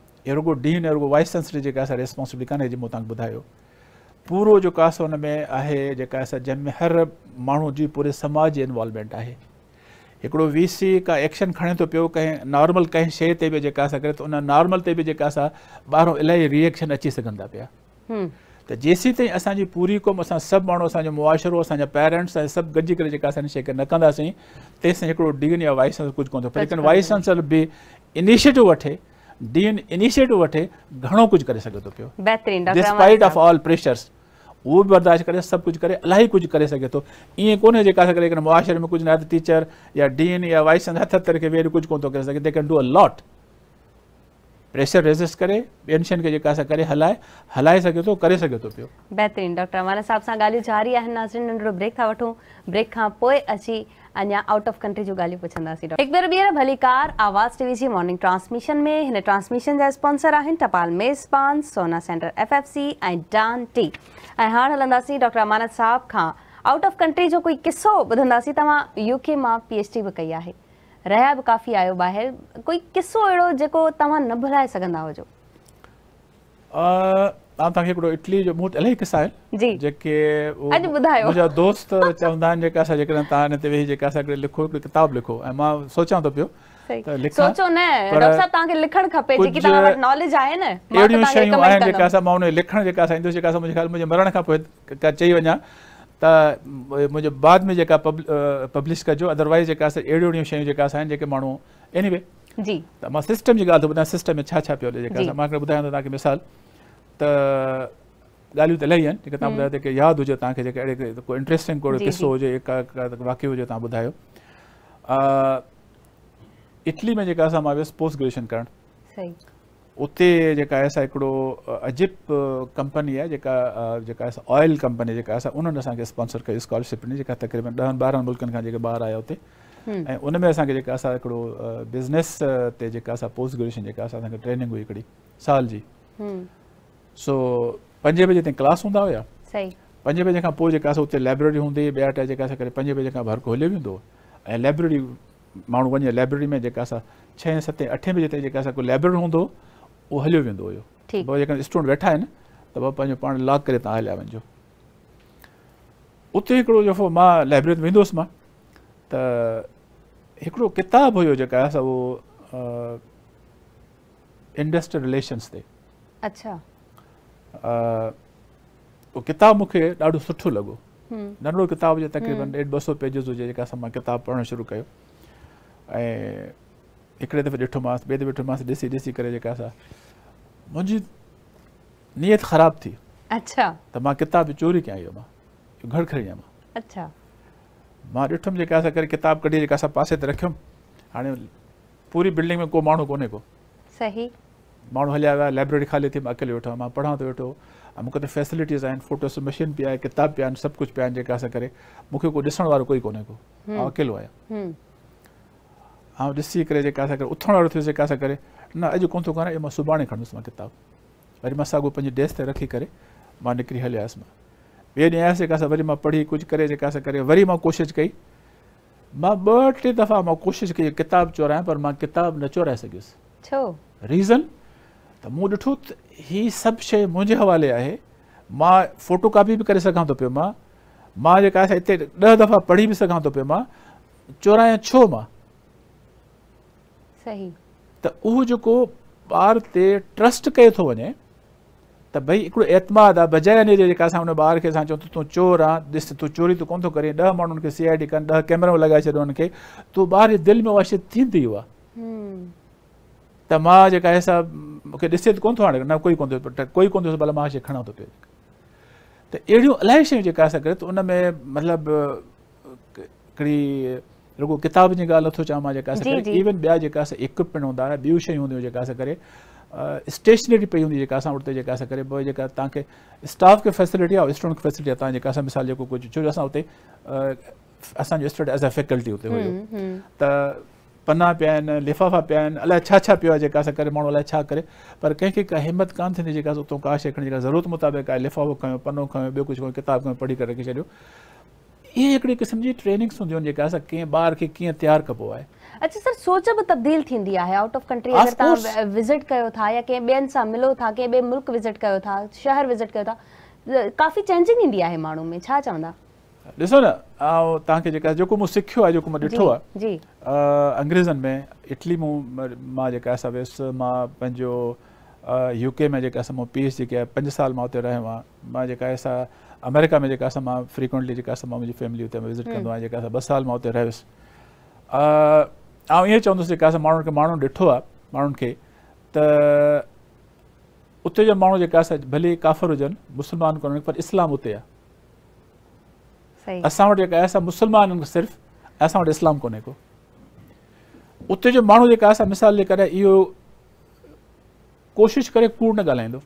B: एरगो डीन एरगो वाइस चांसलर जेका असां रिस्पॉन्सिबिलिटी कान्हे जो तक तव्हांखे ॿुधायो पूरो जेको आहे सो हुन में हर माण्हू जी पूरे समाज इन्वॉल्वमेंट है हिकिड़ो वी सी का एक्शन खड़े तो पो कंहिं नॉर्मल कंहिं शइ ते बि जेका करे त उन नॉर्मल ते बि जेका असां इलाही रिएक्शन अची सघनि था पिया हम्म। त जेसीं ताईं पूरी क़ौम असां सभु माण्हू असांजो मुआशिरो असांजा पेरेंट्स ऐं सभु गॾिजी करे जेका न कंदासीं तेसिताईं हिकिड़ो डीन या वाइस चांसलर कुछ को लेकिन वाइस चांसलर भी इनिशिएटिव वे डीन इनिशिएटिव वठे घणो कुछ करे सके तो
A: पियो डिस्पाइट ऑफ
B: ऑल प्रेशर्स वो भी बर्दाश्त करे सब कुछ करे अलाई कुछ करे सके तो ये कौन है असां करे मुआशरे में कुझु न आहे त टीचर या डीन या वाइस हथ हथ तरह खे वेही कुझु कोन थो करे सघे they can do a lot pressure resist करे ॿियनि के खे जेका असां करे हलाए हलाए सके तो करे सके तो पियो
A: बेहतरीन डॉक्टर हमारे साहब सा गाली जारी है नाज़रीन नंढड़ो ब्रेक था वठो ब्रेक खा पोइ अची अञा टपाली ऐं डान टी ऐं हाणे हलंदासीं डॉक्टर अमानत साहब खां आउट ऑफ कंट्री जो कोई किसो ॿुधंदासीं तव्हां यू के मां पी एच डी बि कई आहे रहिया बि काफ़ी आहियो ॿाहिरि कोई किसो अहिड़ो जेको तव्हां न भुलाए सघंदा हुजो
B: आउं तव्हांखे हिकिड़ो इटली जो बहुत वटि किस्सा है आहिनि जी जेके अॼु ॿुधायो मुंहिंजा दोस्त चवंदा जे जेका असां जेकॾहिं तव्हां हिन ते वे जे असां हिकिड़ी लिखो हिकिड़ी किताबु लिखो ए मा सोचा तो पियो सोचो न डॉक्टर साहब
A: तव्हांखे लिखण खपे जेकी तव्हां वटि नॉलेज आहे न अहिड़ियूं शयूं आहिनि जेका असां
B: मां हुन लिखणु जेका असां ईंदुसि जेका असां मुजे ख़्याल मुजे मरण खां पोइ चई वञा त मुंहिंजे बाद में जेका पब्लिश कजो अदरवाइज़ जेका असां अहिड़ियूं अहिड़ियूं शयूं जेका असां आहिनि जेके माण्हू एनीवे वे जी त मा सिस्टम जी गाल तो बता सिस्टम में छा छा पियो हले जेका मां ॿुधायां थो तव्हांखे मिसाल गाल ॻाल्हियूं त इलाही हम्म। याद हो तव्हां ॿुधायो जेके यादि हुजे हो इटली में जेका पोस्ट ग्रेजुएशन कर उते जेका अजिब कंपनी है जेका ऑयल कंपनी जेका आहे उन्हनि असांखे स्पॉन्सर कर स्कॉलरशिप ने जेका तक़रीबन ॾहनि ॿारहनि मुल्कनि का जेके ॿार आया उते हम्म। उन में बिज़नेस ते पोस्ट ग्रेजुएशन ट्रेनिंग हुई साल जी हम्म। सो पंजे बजे ताईं क्लास हूंदा हुया पंजे बजे का पोइ जेका असां लाइब्ररी लाइब्रेरी हूंदी हुई ॿिया पंजे बजे का भरको हलियो वेंदो ऐं लाइब्रेरी माण्हू वञे लाइब्रेरी में जो छह सतें अठे बजे तक जेका असां कोई लाइब्रेरी हूंदो उहो स्टूडेंट वेठा तो त बाबा लॉक कर तव्हां हलिया वञिजो उते हिकिड़ो दफ़ो मां लाइब्रेरी में वेंदुसि मां तो किताब हो इंडस्ट्रियल रिलेशन्स अच्छा उहो तो किताबु मूंखे ॾाढो सुठो लॻो हम्म। नंढो किताबु जे तक़रीबन हम्म। ॾेढ ॿ सौ पेजिस हुजे जेका असां मां किताबु पढ़णु शुरू कयो ऐं हिकिड़े दफ़े ॾिठोमांसि ॿिए दफ़े ॾिठोमांसि ॾिसी ॾिसी करे जेका असां मुंहिंजी नियत ख़राबु थी अच्छा त मां किताब चोरी कयां इहो मां घर खणी अच्छा मां ॾिठुमि जेका असां करे किताबु कढी जेका असां पासे ते रखियुमि हाणे पूरी बिल्डिंग में को माण्हू कोन्हे को सही मूँ हलिया वह लाइब्रेरी खाली थी मां अकेले वेठो मैं पढ़ा तो वेठो ऐं फैसिलिटीज़ आज फोटोस मशीन बि आहे किताब बि सब कुछ पे पिया आहिनि जेका को कोई हम्म। को अकेलो आहियां ऐं हम्म। ॾिसी करे जेका असां करे उथण वारो थियो जेका असां किताब न वरी डेस्क रखी कर निकी हलियास मैं बे मां ॿिए कैसे वरी पढ़ी कुछ कर जेका असां वरी मां कई मैं ॿ टे दफ़ा कोशिश कई किताब चोरायां पर मां न चोरा सकस छो रीज़न तो मूं डिठो त सब शे शइ मुंहिंजे हवाले है मां फ़ोटो कॉपी भी कर सघां तो पियो मां मां जेका आहे हिते दफ़ा पढ़ी भी सघां तो पियो मां चोरायां छो मां सही त जो जेको ते ट्रस्ट कयो तो वञे तो भाई हिकिड़ो एतमाद आ बजाय अने जे जेका असां हुन ॿार खे चोर आ ॾिस चोरी तो को थो करे ॾह सी आई डी कनि कैमरा लॻाए छॾियो हुनखे तो तू बार दिल में उहा थी थींदी
D: हम्म।
B: त मां जेका आहे सा मूंखे ॾिसे त कोन्ह थो हाणे न कोई कोन्ह थो कोई कोन्ह थो भला मां शइ खणां थो पियो त अहिड़ियूं इलाही शयूं जेका असां करे त उन में मतिलबु हिकिड़ी रुगो किताब जी ॻाल्हि नथो चवां मां जेका असां करे इवन ॿिया जेका असां इक्विपमेंट हूंदा हुआ ॿियूं शयूं हूंदियूं जेका असां करे स्टेशनरी पई हूंदी जेका असां उते जेका असां करे पोइ जेका तव्हांखे स्टाफ खे फैसिलिटी आहे स्टूडेंट खे फैसिलिटी आहे तव्हां जेका असां मिसाल जेको कुझु छो जो असां हुते असांजो स्टडी एज़ अ फैकल्टी हुते हुयो हम्म, हम्म। त पन्ना पिया लिफ़ाफ़ा पिया आहिनि अलाए छा छा पियो आहे जेका असां करे माण्हू पर कंहिंखे का कान थींदी जेका उतां का शइ खणी ज़रूरत मुताबिक़ आहे लिफ़ाफ़ो खयो पनो खयो ॿियो कुझु खयो किताबु पढ़ी करे रखी छॾियो इहे हिकिड़ी क़िस्म जी ट्रेनिंग्स हूंदियूं आहिनि जेका असां कबो आहे
A: अच्छा सर सोच बि तब्दील थींदी आहे आउट ऑफ कंट्री अगरि तव्हां विज़िट कयो या कंहिं मिलो था कंहिं मुल्क विज़िट कयो शहर विज़िट कयो काफ़ी चेंजिंग ईंदी आहे माण्हू में चवंदा
B: ॾिसो न ऐं तव्हांखे जो को मु सिखियो आ जो आहे जेको मां ॾिठो आहे अंग्रेजन में इटली मूं मां जेका आहे वियुसि मां पंहिंजो यूके uh, में जेका असां मु पीस जेकी आहे पंज साल मा हुते रहियो आहियां मां जेका आहे सा अमेरिका में जेका असां मा फ्रीक्वेंटली जेका असां मा मुंहिंजी फैमिली उते विज़िट कंदो आहियां जेका असां 2 साल मा uh, तो मां आ आ ये ईअं चवंदुसि जेका असां माण्हुनि के माण्हू डठो आ माण्हुनि के त उते जा माण्हू जेका असां भले काफ़र हुजनि मुसलमान कोन पर इस्लाम उते आ असां वटि जेका आहे असां मुस्लमान आहिनि इस्लाम कोन्हे को उते जो माण्हू जेका आहे मिसाल जे करे इहो कोशिशि करे कूड़ न ॻाल्हाईंदो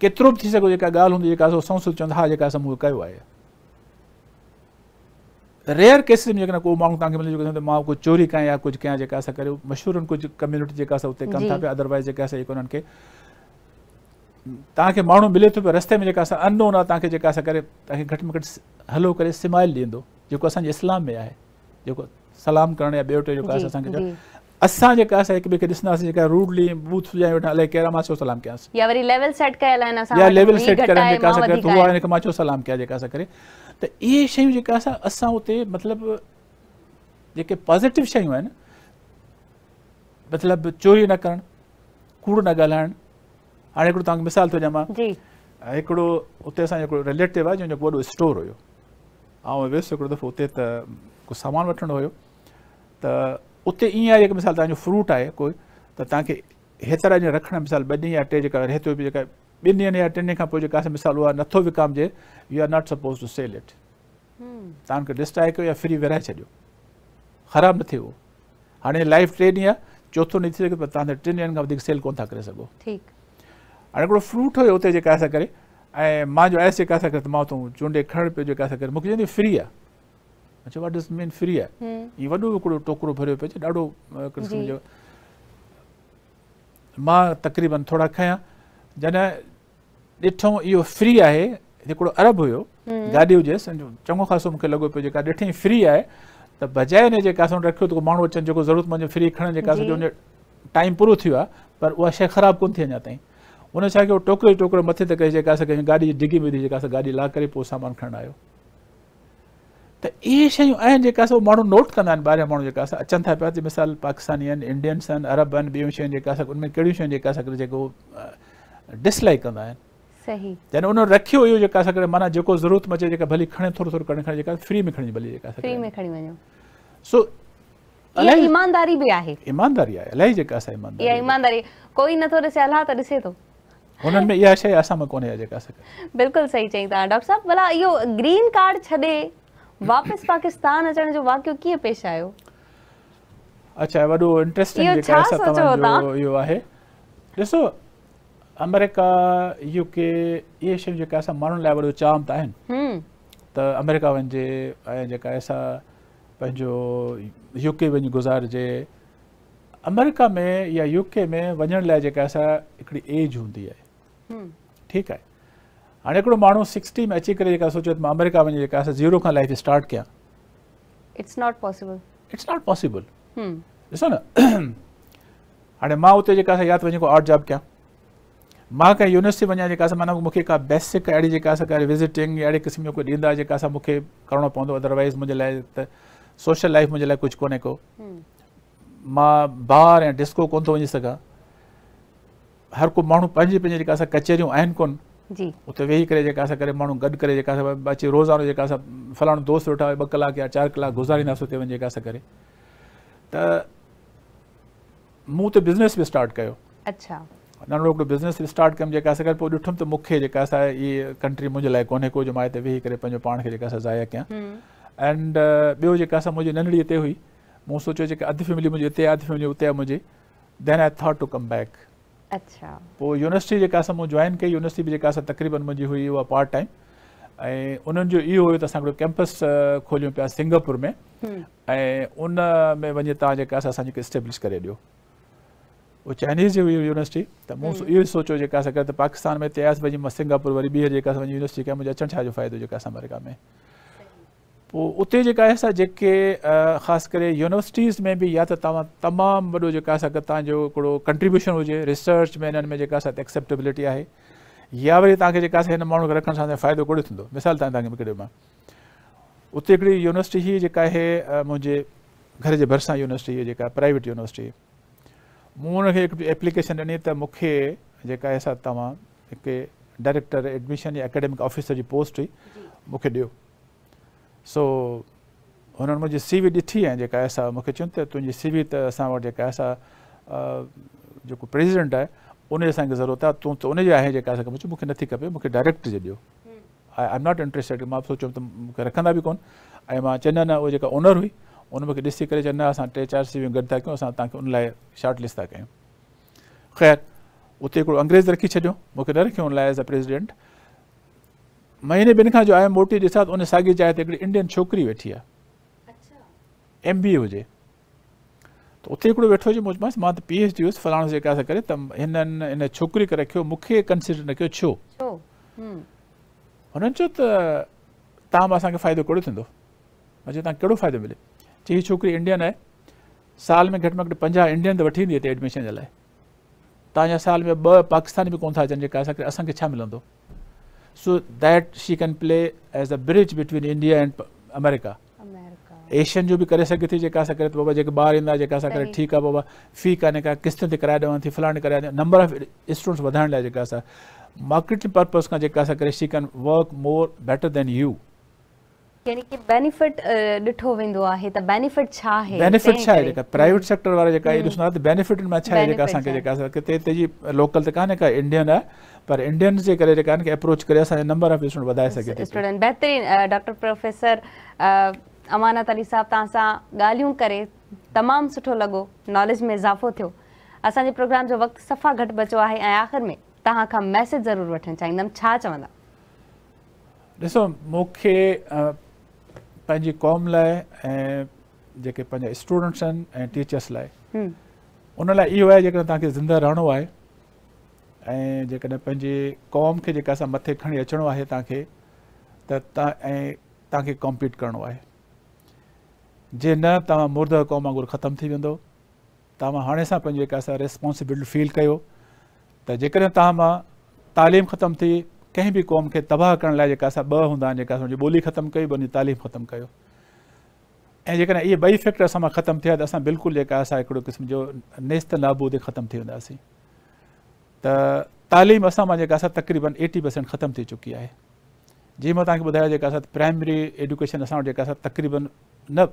B: केतिरो बि थी सघो जेका ॻाल्हि हूंदी जेका संसद चवंदा हा जेका असां मूं कयो आहे रेयर केसिस में जेकॾहिं को माण्हू तव्हांखे मिलंदो जेको तो मां कुझु चोरी कयां या कुछ क्या जेका असां करियूं मशहूरु आहिनि कम्युनिटी जेका असां उते कनि था पिया अदरवाइज़ जेका असां जेको उन्हनि खे तव्हांखे माण्हू मिले थो पियो रस्ते में जेका असां अननोन आहे तव्हांखे जेका असां करे तव्हांखे घटि में घटि हलो करे सिमाइल ॾींदो जेको असांजे इस्लाम में आहे जेको सलाम करण या ॿियो टे जेको आहे असांखे असां जेका असां हिक ॿिए खे ॾिसंदासीं जेका रूडली बूथ सुजाए वेठा अलाए कहिड़ा मां चयो सलाम कयांसि
A: या वरी लेवल सेट कयल आहिनि असां या लेवल सेट करण जेका असां करे तूं हिन
B: मां चयो सलाम कया जेका असां करे त इहे शयूं जेका असां असां उते मतिलबु जेके पॉज़िटिव शयूं आहिनि मतिलबु चोरी न करणु कूड़ न ॻाल्हाइणु हाँ तक मिसाल तो ॾियां एक रिलेटिव है जंहिंजो वो स्टोर हो ऐं एक दफ़ो उत सामान वो हो मिसाल तुम फ्रूट है कोई तो तव्हांखे हेतिरा जो रखना मिसाल ॿ ॾींहं या टे जेका रहे या टिनि का मिसाल वह नो विकामजे you are not suppose to sell it तक डिस्ट्राए या फ्री विराए छो खराब न थे वो हाँ लाइफ टे ॾींहं चोथों न थी सघे सेल को सो ठीक हाणे फ्रूट हुयो हुते जेका असां करे ऐं मुंहिंजो आयसि जेका असां करे त मां तो चूंडे खणण पियो फ्री आहे मां चयो इज़ मीन फ्री आहे हीउ वॾो टोकरो भरियो पियो अचे तक़रीबन थोड़ा खयां जॾहिं ॾिठो इहो फ्री आहे अरब हुयो गाडी हुए चंगो ख़ासो मुझे लॻो पे जेका ॾिठई फ्री आहे त बजाए हिन जेका असां रखियो त ज़रूरत मुंहिंजो फ्री खणनि टाइम पूरा थियो पर उहा शराब ख़राबु थी अञा ताईं उन छा कयो मथे तक कई डिगी में विधी ला कर सामान खणणु आयो तो ये शूँ जो जेका नोट कह बारह मूल माण्हू था पिया मिसाल पाकिस्तानी इंडियंस अरब आहिनि ॿियूं शयूं उनमें डिसलाइक कंदा जैसे उन्हें रखियो माना जो ज़रूरत मचे भली खणे थोरो थोरो फ्री में खड़ी भली सो
A: ईमानदारी भी है
B: ईमानदारी है इलाही ईमानदारी
A: ईमानदारी कोई नथो ॾिसे अलाह तो ॾिसे तो
B: हुननि में इहा शइ असां में कोन्हे जेका
A: असां बिल्कुलु सही चई तव्हां डॉक्टर साहिबु भला इहो ग्रीन कार्ड छॾे वापसि पाकिस्तान अचण जो वाक़ियो कीअं पेश आयो
B: अच्छा वॾो इंट्रस्टिंग जेका इहो आहे ॾिसो अमेरिका यूके इहे शयूं जेका असां माण्हुनि लाइ वॾो चांत आहिनि त अमेरिका वञिजे ऐं जेका असां पंहिंजो यूके वञी गुज़ारिजे अमेरिका में या यूके में वञण लाइ एज होंगी आहे ठीक है हाँ हिकिड़ो मानू सिक्सटी में अची करे जेका सोचियो त मां अमेरिका वञी जेका असां ज़ीरो खां लाइफ स्टार्ट कयां
A: it's not possible
B: it's not possible ॾिसो न हाणे *clears throat* मां उते जेका असां वञी को आर्ट जॉब कयां मां कंहिं यूनिवर्सिटी वञा जेका असां माना मूंखे का बेसिक अहिड़ी जेका असां विज़िटिंग अहिड़े क़िस्म जो कोई ॾींदा जेका असां मूंखे करिणो पवंदो अदरवाइज़ मुंहिंजे लाइ त सोशल लाइफ मुंहिंजे लाइ कुझु कोन्हे को हम्म। मां बार ऐं डिस्को को थो वञी सघां हर को मूँ पंहिंजी पंहिंजी जेका असां वेही करे जेका असां करे रोज़ानो दोस्त वेठा ब कलाक या चार कलाक गुज़ारींदासीं उत वे कर बिज़नेस भी स्टार्ट कर अच्छा बिजनेस भी स्टार्ट कम जो असां तो मुख्य ये कंट्री मुझे लाइक को मैं मां वेही करे पंहिंजो पाण एंड बो मुझे नंडड़ी नंढड़ी हुई मूं सोचो अद फैमिली मुझे इतने आहे फैमिली उतने मुझे then I thought to come back अच्छा पोइ यूनिवर्सिटी जेका असां मूं जॉइन कई यूनिवर्सिटी बि जेका असां तक़रीबन मुंहिंजी हुई उहा पार्ट टाइम ऐं उन्हनि जो इहो हुयो त असां हिकिड़ो कैंपस खोलियूं पिया सिंगापुर में हम्म। ऐं उन में वञी तव्हां जेका असां स्टेब्लिश करे ॾियो उहो चाइनीज़ जी हुई यूनिवर्सिटी त मूं हम्म। इहो सोचियो जेका असां करे त पाकिस्तान में हिते आयसि भई मां सिंगापुर वरी ॿीहर जेका असां यूनिवर्सिटी कया मुझे अचणु फायदा फ़ाइदो जेका असां अमेरिका में उत उते जेका आहे यूनिवर्सिटीज़ में भी या तो तमाम वो जो कंट्रीब्यूशन हो रिसर्च में इन में एक्सेप्टेबिलिटी है या वे तक इन मूल हिन माण्हू खे मिसाल तक तव्हांखे यूनिवर्सिटी ही जेका है मुझे घर के भरसा यूनिवर्सिटी हुई प्राइवेट यूनिवर्सिटी मूं हुनखे एप्लीकेशन दिनी तो मुख्य जेका आहे डायरेक्टर एडमिशन या एकेडमिक ऑफिसर की पोस्ट हुई मुख्य सो उन मुंहिंजी सी वी ॾिठी आहे जेका आहे सा मूंखे चवनि त तुंहिंजी सी वी त असां वटि जेका आहे सा जेको प्रेसिडेंट आहे उनजी ज़रूरत आहे तूं त उनजी आहे जेका असांखे मुंहिंजो डायरेक्ट जो आई एम नॉट इंट्रस्टेड मैं सोच रखा भी को बि कोन ऐं मां ओनर हुई उन मूंखे ॾिसी करे टे चारि सीवियूं गॾु था कयूं असां तव्हांखे उन शॉर्ट लिस्ट था कयूं ख़ैर उतो अंग्रेज़ रखी छॾियो मूंखे न रखियो उन लाइ एज़ अ प्रेसिडेंट महीने बिन का जो आयुमि मोटी ॾिसां तो उन साॻी जाइ ते इंडियन छोकिरी वेठी आहे एम बी हुजे त तो उते हिकिड़ो वेठो हुजे मुंहिंजो मां त पी एच डी हुयुसि फलाणो जेका असां करे त हिननि हिन छोकिरी करे रखियो मूंखे कंसिडर न कयो छो
D: हम्म।
B: हुननि चयो त तव्हां मां असांखे फ़ाइदो कहिड़ो थींदो मां चयो तव्हां कहिड़ो फ़ाइदो मिले चई हीअ इंडियन है साल में घट में घट पंजाहु इंडियन त वठी ईंदी एडमिशन जे लाइ साल में ब पाकिस्तानी भी कोन था अचनि जेका असांखे असांखे so that she can play as a bridge between India and America. Asian जो भी करे सघे थी जेका असां करे थो बाबा जेके ॿार ईंदा जेका असां करे ठीकु बाबा फी कान्हे का किश्त ते कराए ॾियां थी फलाणे कराए ॾियां नंबर ऑफ स्टूडेंट्स वधाइण लाइ जेका असां मार्केटिंग पर्पस का जेका असां she can work more better than you
A: यानी कि बेनिफिट ॾिठो वेंदो आहे त बेनिफिट छा आहे बेनिफिट छा आहे जेका
B: प्राइवेट सेक्टर वारा जेका इहो ॾिसंदा बेनिफिट में छा अच्छा आहे जेका असांखे जेका असां किथे जी लोकल त कान्हे का इंडियन आहे पर इंडियन जे करे जेका आहिनि की अप्रोच करे असांजे नंबर ऑफ स्टूडेंट वधाए सघे स्टूडेंट
A: बहितरीन डॉक्टर प्रोफेसर अमानत अली साहब तव्हां सां करे तमामु सुठो लॻो नॉलेज में इज़ाफ़ो थियो असांजे प्रोग्राम जो वक़्तु सफ़ा घटि बचो आहे ऐं आख़िर में तव्हां खां मैसेज ज़रूरु वठणु चाहींदमि छा चवंदा
B: ॾिसो मूंखे पंहिंजी क़ौम लाइ जेके पंहिंजा स्टूडेंट्स आहिनि ऐं टीचर्स लाइ हुन हम्म। लाइ इहो आहे जेकॾहिं तव्हांखे ज़िंदा रहनो है એ જેકને પંજે કોમ કે જેકા સ મથે ખણી અચણો આહે તાકે તા તા એ તાકે કોમ્પિટ કરણો આહે જે ના તા મર્દા કોમા ગુર ખતમ થી વિંદો તામા હાણે સા પંજે કસા રિસ્પોન્સિબિલિટી ફીલ કયો તો જેકને તામા તાલીમ ખતમ થી કેહી ભી કોમ કે તબાહ કરણ લાય જેકા સ બ હોંદા જેકા બોલી ખતમ કઈ બની તાલીમ ખતમ કયો એ જેકને યે બઈ ફેક્ટર સ માં ખતમ થા તો આસા બિલકુલ જેકા સ એકડો કિસમ જો નિસ્ત લાબુ દે ખતમ થી હોંદા સી त तालीम असां तक़रीबन एटी परसेंट खत्म थी चुकी है जी मैं तक ॿुधायो जेका प्राइमरी एजुकेशन अस वटि जेका असां तक़रीबन न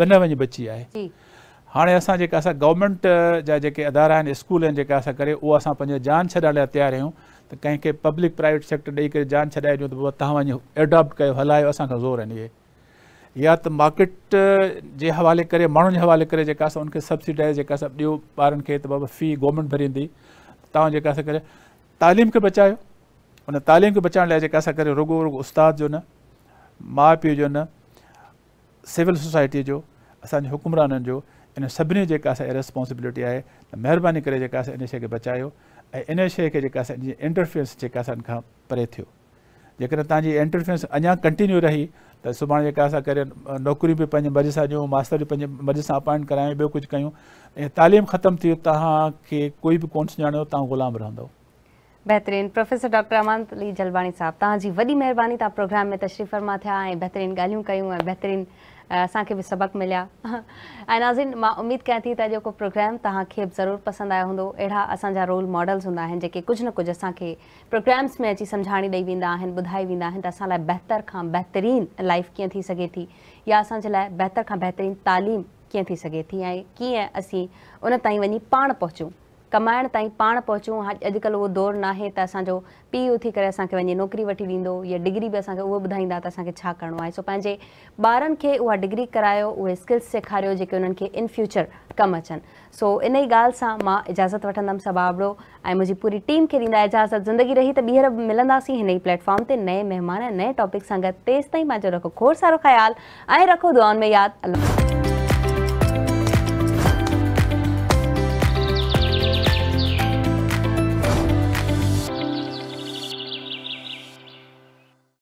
B: ॿिनवे बची है हाँ असां जेका असां गवर्नमेंट जा अदारा स्कूल आहिनि जेका जान छॾण तैयार तयारु आहियूं त पब्लिक प्राइवेट सेक्टर ॾेई करे जान छॾाए ॾियूं त एडॉप्ट कयो हलायो ज़ोर है ये या तो मार्केट के हवा कर माण्हुनि के हवा करे सब्सिडाइज़ जेका असां फ़ी गवर्नमेंट भरी तव्हां जेका असां करे तालीम के बचायो हुन तालीम खे बचाइण लाइ जेका असां रुगो रुगो उस्ताद जो न माँ पीउ जो न सिविल सोसाइटी जो असांजे हुकुमराननि जो इन सभी जेका असांजी है आहे त इन शइ के बचायो इन शे खे जेका असांजी परे थियो जेकॾहिं तव्हांजी इंटरफेरेंस अञा कंटिन्यू रही त सुभाणे जेका असां करे नौकरियूं बि पंहिंजे मर्ज़ी सां मास्तर बि पंहिंजे मर्ज़ी सां अपॉइंट करायूं ॿियो कुझु कयूं तालीम ख़तमु थी तव्हांखे कोई बि कोन सुञाणियो तव्हां ग़ुलाम रहंदो
A: प्रोफेसर डॉक्टर अमानत अली जलवाणी साहिबु तव्हांजी वॾी महिरबानी प्रोग्राम में तशरीफ़ फरमा थिया ऐं बहितरीनु ॻाल्हियूं कयूं असांखे बि सबक मिलिया *laughs* ऐं नाज़िन मां उमेदु कयां थी त जेको प्रोग्राम तव्हांखे ज़रूरु पसंदि आयो हूंदो अहिड़ा असांजा रोल मॉडल्स हूंदा आहिनि जेके कुझु न कुझु असांखे प्रोग्राम्स में अची सम्झाणी ॾेई वेंदा आहिनि ॿुधाए वेंदा आहिनि त असां लाइ बहितर खां लाइफ कीअं थी सघे थी या असांजे लाइ बहितर खां बहितरीनु तालीम कीअं थी सघे थी ऐं कीअं असीं उन ताईं वञी पाण पहुचूं कमाइण ताईं पाण पहुचूं अॼुकल्ह उहो दौरु नाहे त असांजो पीउ उथी करे असांखे वञी नौकिरी वठी ॾींदो या डिग्री बि असांखे उहो ॿुधाईंदा त असांखे छा करिणो आहे सो पंहिंजे ॿारनि खे उहा डिग्री करायो उहे स्किल्स सेखारियो जेके उन्हनि खे इन फ्यूचर कमु अचनि सो इन ई ॻाल्हि सां मां इजाज़त वठंदमि सबाबड़ो ऐं मुंहिंजी पूरी टीम खे ॾींदा इजाज़त ज़िंदगी रही त ॿीहर मिलंदासीं हिन ई प्लेटफॉर्म ते नए महिमान नए टॉपिक सां गॾु तेसि ताईं पंहिंजो रखो खोर सारो ख़्यालु ऐं रखो दुआनि में यादि अला